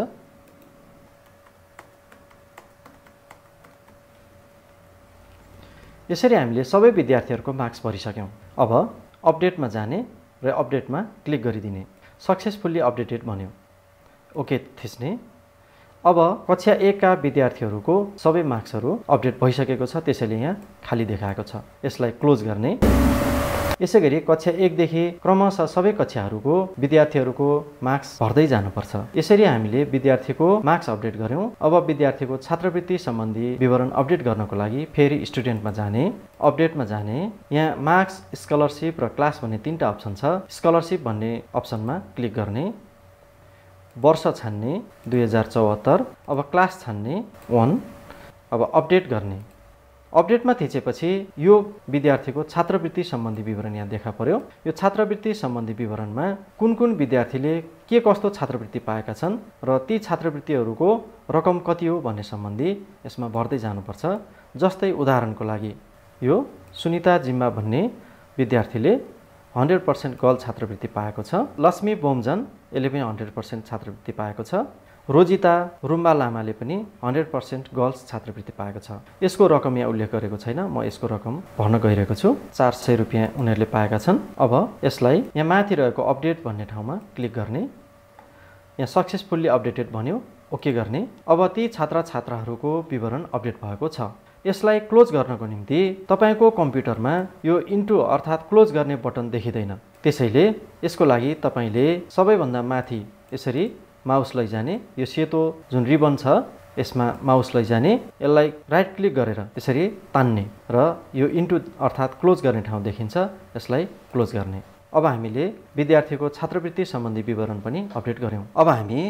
यसरी हामीले सबै विद्यार्थीहरूको मार्क्स भरिसक्यौँ अब अपडेटमा जाने र अपडेटमा क्लिक गरिदिने सक्सेसफुल्ली अपडेटेड भन्यो ओके थिच्ने अब कक्षा एकका विद्यार्थीहरूको सबै मार्क्सहरू अपडेट भइसकेको छ त्यसैले यहाँ खाली देखाएको छ यसलाई क्लोज गर्ने यसै गरी कक्षा एकदेखि क्रमशः सबै कक्षाहरूको विद्यार्थीहरूको मार्क्स भर्दै जानुपर्छ यसरी हामीले विद्यार्थीको मार्क्स अपडेट गऱ्यौँ अब विद्यार्थीको छात्रवृत्ति सम्बन्धी विवरण अपडेट गर्नको लागि फेरि स्टुडेन्टमा जाने अपडेटमा जाने यहाँ मार्क्स स्कलरसिप र क्लास भन्ने तिनवटा अप्सन छ स्कलरसिप भन्ने अप्सनमा क्लिक गर्ने वर्ष छान्ने दुई हजार चौहत्तर अब क्लास छान्ने वान अब अपडेट गर्ने अपडेटमा थिचेपछि यो विद्यार्थीको छात्रवृत्ति सम्बन्धी विवरण यहाँ देखा पर्यो यो छात्रवृत्ति सम्बन्धी विवरणमा कुन कुन विद्यार्थीले के कस्तो छात्रवृत्ति पाएका छन् र ती छात्रवृत्तिहरूको रकम कति हो भन्ने सम्बन्धी यसमा भर्दै जानुपर्छ जस्तै उदाहरणको लागि यो सुनिता जिम्बा भन्ने विद्यार्थीले हन्ड्रेड पर्सेन्ट गर्ल छात्रवृत्ति पाएको छ लक्ष्मी बोमजन यसले पनि हन्ड्रेड पर्सेन्ट छात्रवृत्ति पाएको छ रोजिता रुम्बा लामाले पनि हन्ड्रेड पर्सेन्ट गर्ल्स छात्रवृत्ति पाएको छ यसको रकम यहाँ उल्लेख गरेको छैन म यसको रकम भर्न गइरहेको छु चार सय रुपियाँ उनीहरूले पाएका छन् अब यसलाई यहाँ माथि रहेको अपडेट भन्ने ठाउँमा क्लिक गर्ने यहाँ सक्सेसफुल्ली अपडेटेड भन्यो ओके गर्ने अब ती छात्र छात्राहरूको विवरण अपडेट भएको छ यसलाई क्लोज गर्नको निम्ति तपाईँको कम्प्युटरमा यो इन्टु अर्थात् क्लोज गर्ने बटन देखिँदैन त्यसैले यसको लागि तपाईँले सबैभन्दा माथि यसरी माउस लैजाने यो सेतो जुन रिबन छ यसमा माउस लैजाने यसलाई राइट क्लिक गरेर त्यसरी तान्ने र यो इन्टु अर्थात् क्लोज गर्ने ठाउँ देखिन्छ यसलाई क्लोज गर्ने अब हामीले विद्यार्थीको छात्रवृत्ति सम्बन्धी विवरण पनि अपडेट गऱ्यौँ अब हामी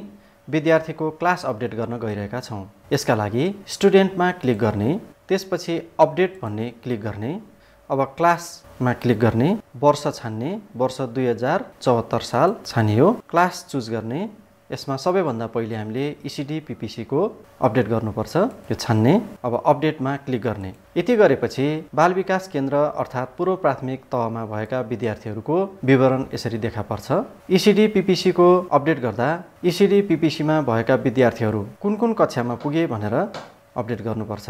विद्यार्थीको क्लास अपडेट गर्न गइरहेका छौँ यसका लागि स्टुडेन्टमा क्लिक गर्ने त्यसपछि अपडेट भन्ने क्लिक गर्ने अब क्लासमा क्लिक गर्ने वर्ष छान्ने वर्ष दुई हजार चौहत्तर साल छानियो क्लास चुज गर्ने यसमा सबैभन्दा पहिले हामीले इसिडी e पिपिसीको अपडेट गर्नुपर्छ यो छान्ने अब अपडेटमा क्लिक गर्ने यति गरेपछि बाल विकास केन्द्र अर्थात् पूर्व प्राथमिक तहमा भएका विद्यार्थीहरूको विवरण यसरी देखा पर्छ इसिडी e पिपिसीको अपडेट गर्दा इसिडी e पिपिसीमा भएका विद्यार्थीहरू कुन कुन कक्षामा पुगे भनेर अपडेट गर्नुपर्छ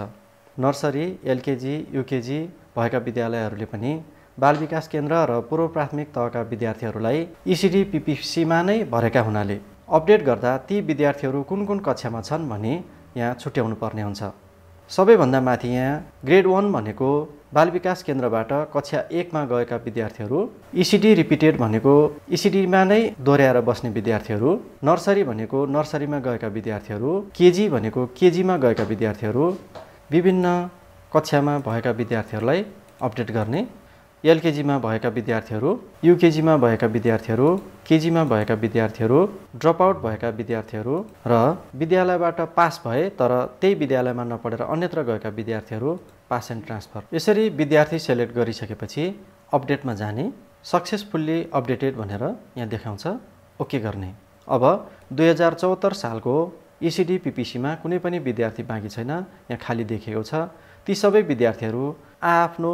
नर्सरी एलकेजी युकेजी भएका विद्यालयहरूले पनि बाल विकास केन्द्र र पूर्व प्राथमिक तहका विद्यार्थीहरूलाई इसिडी पिपिसीमा नै भरेका हुनाले अपडेट गर्दा ती विद्यार्थीहरू कुन कुन कक्षामा छन् भने यहाँ छुट्याउनु पर्ने हुन्छ सबैभन्दा माथि यहाँ ग्रेड वान भनेको बाल विकास केन्द्रबाट कक्षा एकमा गएका विद्यार्थीहरू इसिडी e रिपिटेड भनेको इसिडीमा e नै दोहोऱ्याएर बस्ने विद्यार्थीहरू नर्सरी भनेको नर्सरीमा गएका विद्यार्थीहरू केजी भनेको केजीमा गएका विद्यार्थीहरू विभिन्न कक्षामा भएका विद्यार्थीहरूलाई अपडेट गर्ने एलकेजीमा भएका विद्यार्थीहरू युकेजीमा भएका विद्यार्थीहरू केजीमा भएका विद्यार्थीहरू ड्रप आउट भएका विद्यार्थीहरू र विद्यालयबाट पास भए तर त्यही विद्यालयमा नपढेर अन्यत्र गएका विद्यार्थीहरू पास एन्ड ट्रान्सफर यसरी विद्यार्थी सेलेक्ट गरिसकेपछि अपडेटमा जाने सक्सेसफुल्ली अपडेटेड भनेर यहाँ देखाउँछ ओके गर्ने अब दुई हजार चौहत्तर सालको इसिडी पिपिसीमा कुनै पनि विद्यार्थी बाँकी छैन यहाँ खाली देखेको छ ती सबै विद्यार्थीहरू आआफ्नो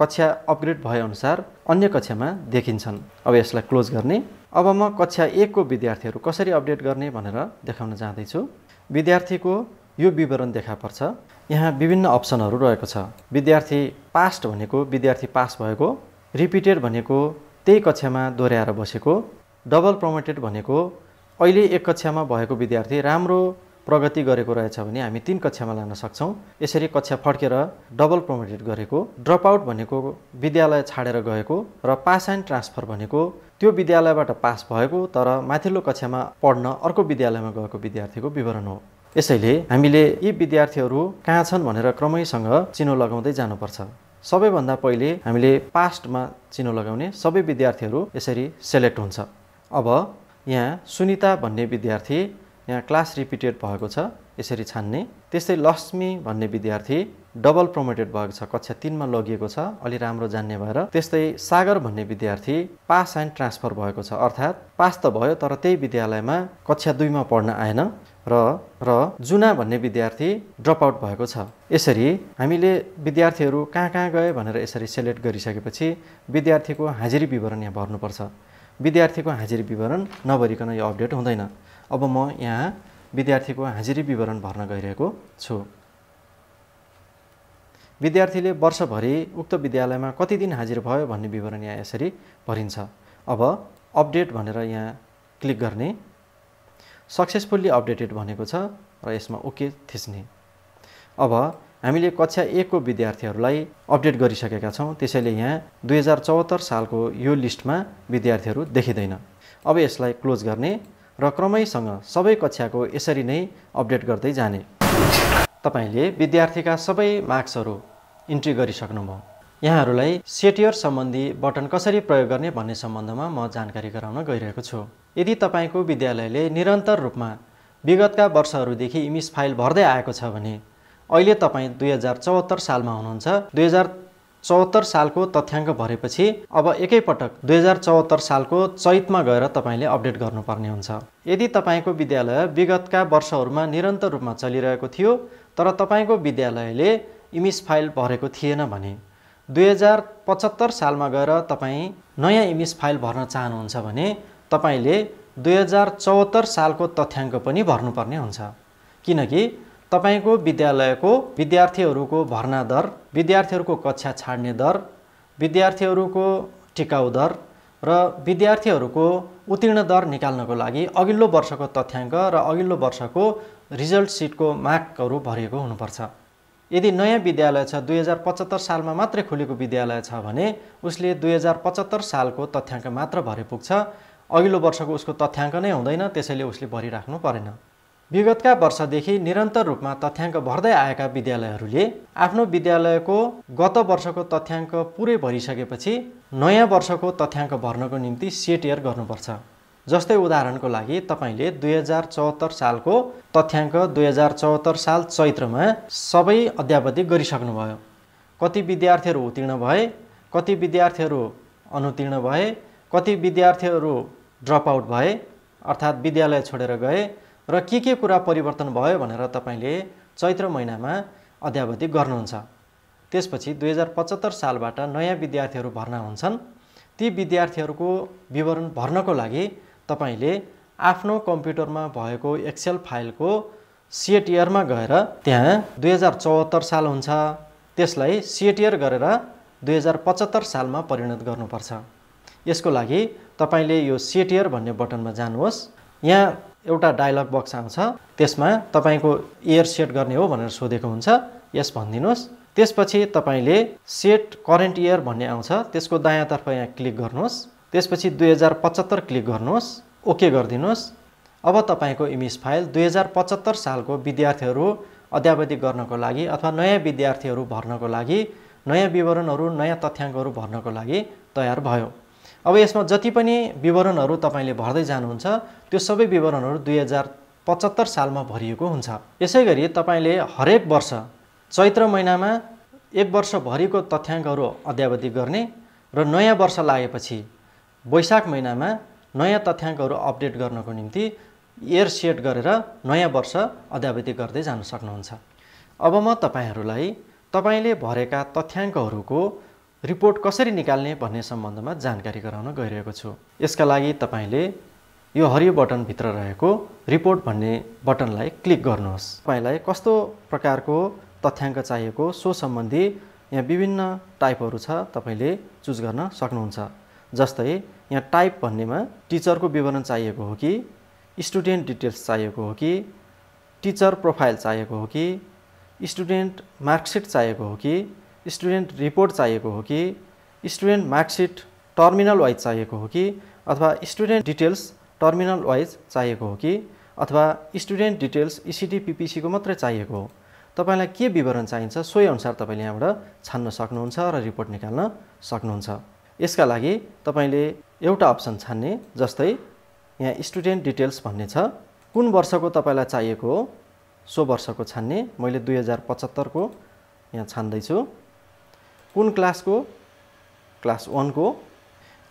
कक्षा अपग्रेड भएअनुसार अन्य कक्षामा देखिन्छन् अब यसलाई क्लोज गर्ने अब म कक्षा एकको विद्यार्थीहरू कसरी अपडेट गर्ने भनेर देखाउन जाँदैछु विद्यार्थीको यो विवरण देखा पर्छ यहाँ विभिन्न अप्सनहरू रहेको छ विद्यार्थी पास्ट भनेको विद्यार्थी पास भएको रिपिटेड भनेको त्यही कक्षामा दोहोऱ्याएर बसेको डबल प्रमोटेड भनेको अहिले एक कक्षामा भएको विद्यार्थी राम्रो प्रगति गरेको रहेछ भने हामी तिन कक्षामा लान सक्छौँ यसरी कक्षा फर्केर डबल प्रमोटेड गरेको ड्रप आउट भनेको विद्यालय छाडेर गएको र पास एन्ड ट्रान्सफर भनेको त्यो विद्यालयबाट पास भएको तर माथिल्लो कक्षामा पढ्न अर्को विद्यालयमा गएको विद्यार्थीको विवरण हो यसैले हामीले यी विद्यार्थीहरू कहाँ छन् भनेर क्रमैसँग चिनो लगाउँदै जानुपर्छ सबैभन्दा पहिले हामीले पास्टमा चिनो लगाउने सबै विद्यार्थीहरू यसरी सेलेक्ट हुन्छ अब यहाँ सुनिता भन्ने विद्यार्थी यहाँ क्लास रिपिटेड भएको छ यसरी छान्ने त्यस्तै लक्ष्मी भन्ने विद्यार्थी डबल प्रमोटेड भएको छ कक्षा तिनमा लगिएको छ अलि राम्रो जान्ने भएर त्यस्तै सागर भन्ने विद्यार्थी पास एन्ड ट्रान्सफर भएको छ अर्थात् पास त भयो तर त्यही विद्यालयमा कक्षा दुईमा पढ्न आएन र र जुना भन्ने विद्यार्थी ड्रप आउट भएको छ यसरी हामीले विद्यार्थीहरू कहाँ कहाँ गए भनेर यसरी सेलेक्ट गरिसकेपछि विद्यार्थीको हाजिरी विवरण यहाँ भर्नुपर्छ विद्यार्थीको हाजिरी विवरण नभरिकन यो अपडेट हुँदैन अब म यहाँ विद्यार्थीको हाजिरी विवरण भर्न गइरहेको छु विद्यार्थीले वर्षभरि उक्त विद्यालयमा कति दिन हाजिर भयो भन्ने विवरण यहाँ यसरी भरिन्छ अब अपडेट भनेर यहाँ क्लिक गर्ने सक्सेसफुल्ली अपडेटेड भनेको छ र यसमा ओके थिच्ने अब हामीले कक्षा एकको विद्यार्थीहरूलाई अपडेट गरिसकेका छौँ त्यसैले यहाँ दुई हजार चौहत्तर सालको यो लिस्टमा विद्यार्थीहरू देखिँदैन अब यसलाई क्लोज गर्ने र क्रमैसँग सबै कक्षाको यसरी नै अपडेट गर्दै जाने तपाईँले विद्यार्थीका सबै मार्क्सहरू इन्ट्री गरिसक्नुभयो यहाँहरूलाई सेटियर सम्बन्धी बटन कसरी प्रयोग गर्ने भन्ने सम्बन्धमा म जानकारी गराउन गइरहेको छु यदि तपाईँको विद्यालयले निरन्तर रूपमा विगतका वर्षहरूदेखि इमिस फाइल भर्दै आएको छ भने अहिले तपाईँ दुई हजार चौहत्तर सालमा हुनुहुन्छ दुई हजार चौहत्तर सालको तथ्याङ्क भरेपछि अब एकैपटक दुई हजार चौहत्तर सालको चैतमा गएर तपाईँले अपडेट गर्नुपर्ने हुन्छ यदि तपाईँको विद्यालय विगतका वर्षहरूमा निरन्तर रूपमा चलिरहेको थियो तर तपाईँको विद्यालयले इमिस फाइल भरेको थिएन भने दुई हजार पचहत्तर सालमा गएर तपाईँ नयाँ इमिस फाइल भर्न चाहनुहुन्छ भने तपाईँले दुई हजार चौहत्तर सालको तथ्याङ्क पनि भर्नुपर्ने हुन्छ किनकि तपाईँको विद्यालयको विद्यार्थीहरूको भर्ना दर विद्यार्थीहरूको कक्षा छाड्ने दर विद्यार्थीहरूको टिकाउ दर र विद्यार्थीहरूको उत्तीर्ण दर निकाल्नको लागि अघिल्लो वर्षको तथ्याङ्क र अघिल्लो वर्षको रिजल्ट सिटको मार्कहरू भरिएको हुनुपर्छ यदि नयाँ विद्यालय छ दुई हजार पचहत्तर सालमा मात्रै खुलेको विद्यालय छ भने उसले दुई हजार पचहत्तर सालको तथ्याङ्क मात्र भरे पुग्छ अघिल्लो वर्षको उसको तथ्याङ्क नै हुँदैन त्यसैले उसले भरिराख्नु परेन विगतका वर्षदेखि निरन्तर रूपमा तथ्याङ्क भर्दै आएका विद्यालयहरूले आफ्नो विद्यालयको गत वर्षको तथ्याङ्क पुरै भरिसकेपछि नयाँ वर्षको तथ्याङ्क भर्नको निम्ति सेट एयर गर्नुपर्छ जस्तै उदाहरणको लागि तपाईँले दुई हजार चौहत्तर सालको तथ्याङ्क दुई हजार चौहत्तर साल चैत्रमा सबै अध्यावधि गरिसक्नुभयो कति विद्यार्थीहरू उत्तीर्ण भए कति विद्यार्थीहरू अनुत्तीर्ण भए कति विद्यार्थीहरू ड्रप आउट भए अर्थात् विद्यालय छोडेर गए र के के कुरा परिवर्तन भयो भनेर तपाईँले चैत्र महिनामा अध्यावधि गर्नुहुन्छ त्यसपछि दुई हजार पचहत्तर सालबाट नयाँ विद्यार्थीहरू भर्ना हुन्छन् ती विद्यार्थीहरूको विवरण भर्नको लागि तपाईँले आफ्नो कम्प्युटरमा भएको एक्सेल फाइलको सिएटिआरमा गएर त्यहाँ दुई हजार चौहत्तर साल हुन्छ त्यसलाई इयर गरेर दुई हजार पचहत्तर सालमा परिणत गर्नुपर्छ यसको लागि तपाईँले यो सिएटिआर भन्ने बटनमा जानुहोस् यहाँ एउटा डायलग बक्स आउँछ त्यसमा तपाईँको एयर सेट गर्ने हो भनेर सोधेको हुन्छ यस भनिदिनुहोस् त्यसपछि तपाईँले सेट करेन्ट इयर भन्ने आउँछ त्यसको दायाँतर्फ यहाँ क्लिक गर्नुहोस् त्यसपछि दुई हजार पचहत्तर क्लिक गर्नुहोस् ओके गरिदिनुहोस् अब तपाईँको इमेज फाइल दुई हजार पचहत्तर सालको विद्यार्थीहरू अध्यावधि गर्नको लागि अथवा नयाँ विद्यार्थीहरू भर्नको लागि नयाँ विवरणहरू नयाँ तथ्याङ्कहरू भर्नको लागि तयार भयो अब यसमा जति पनि विवरणहरू तपाईँले भर्दै जानुहुन्छ त्यो सबै विवरणहरू दुई हजार पचहत्तर सालमा भरिएको हुन्छ यसै गरी तपाईँले हरेक वर्ष चैत्र महिनामा एक वर्षभरिको तथ्याङ्कहरू अध्यावधि गर्ने र नयाँ वर्ष लागेपछि वैशाख महिनामा नयाँ तथ्याङ्कहरू अपडेट गर्नको निम्ति एयर सेट गरेर नयाँ वर्ष अध्यावधि गर्दै जान सक्नुहुन्छ अब म तपाईँहरूलाई तपाईँले भरेका तथ्याङ्कहरूको रिपोर्ट कसरी निकाल्ने भन्ने सम्बन्धमा जानकारी गराउन गइरहेको छु यसका लागि तपाईँले यो हरियो बटनभित्र रहेको रिपोर्ट भन्ने बटनलाई क्लिक गर्नुहोस् तपाईँलाई कस्तो प्रकारको तथ्याङ्क चाहिएको सो सम्बन्धी यहाँ विभिन्न टाइपहरू छ तपाईँले चुज गर्न सक्नुहुन्छ जस्तै यहाँ टाइप भन्नेमा टिचरको विवरण चाहिएको हो कि स्टुडेन्ट डिटेल्स चाहिएको हो कि टिचर प्रोफाइल चाहिएको हो कि स्टुडेन्ट मार्कसिट चाहिएको हो कि स्टुडेन्ट रिपोर्ट चाहिएको हो कि स्टुडेन्ट मार्कसिट टर्मिनल वाइज चाहिएको हो कि अथवा स्टुडेन्ट डिटेल्स टर्मिनल वाइज चाहिएको हो कि अथवा स्टुडेन्ट डिटेल्स इसिडी पिपिसीको मात्रै चाहिएको हो तपाईँलाई के विवरण चाहिन्छ सोही अनुसार तपाईँले यहाँबाट छान्न सक्नुहुन्छ र रिपोर्ट निकाल्न सक्नुहुन्छ यसका लागि तपाईँले एउटा अप्सन छान्ने जस्तै यहाँ स्टुडेन्ट डिटेल्स भन्ने छ कुन वर्षको तपाईँलाई चाहिएको हो सो वर्षको छान्ने मैले दुई हजार पचहत्तरको यहाँ छान्दैछु कुन क्लासको क्लास वानको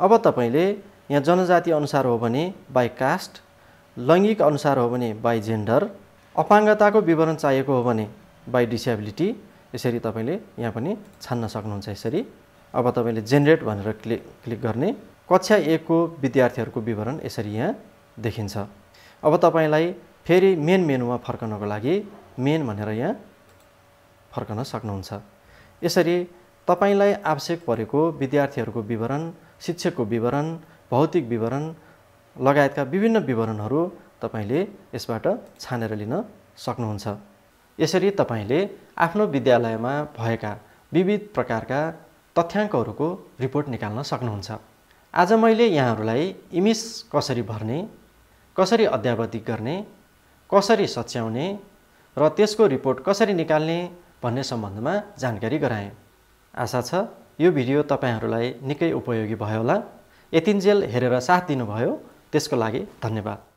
अब तपाईँले यहाँ जनजाति अनुसार हो भने बाई कास्ट लैङ्गिक अनुसार हो भने बाई जेन्डर अपाङ्गताको विवरण चाहिएको हो भने बाई डिसेबिलिटी यसरी तपाईँले यहाँ पनि छान्न सक्नुहुन्छ यसरी अब तपाईँले जेनेरेट भनेर क्लिक क्लिक गर्ने कक्षा एकको विद्यार्थीहरूको विवरण यसरी यहाँ देखिन्छ अब तपाईँलाई फेरि मेन मेनुमा फर्कनको लागि मेन भनेर यहाँ फर्कन सक्नुहुन्छ यसरी तपाईँलाई आवश्यक परेको विद्यार्थीहरूको विवरण शिक्षकको विवरण भौतिक विवरण लगायतका विभिन्न विवरणहरू तपाईँले यसबाट छानेर लिन सक्नुहुन्छ यसरी तपाईँले आफ्नो विद्यालयमा भएका विविध प्रकारका तथ्याङ्कहरूको रिपोर्ट निकाल्न सक्नुहुन्छ आज मैले यहाँहरूलाई इमिस कसरी भर्ने कसरी अध्यावधिक गर्ने कसरी सच्याउने र त्यसको रिपोर्ट कसरी निकाल्ने भन्ने सम्बन्धमा जानकारी गराएँ आशा छ यो भिडियो तपाईँहरूलाई निकै उपयोगी भयो होला यतिन्जेल हेरेर साथ दिनुभयो त्यसको लागि धन्यवाद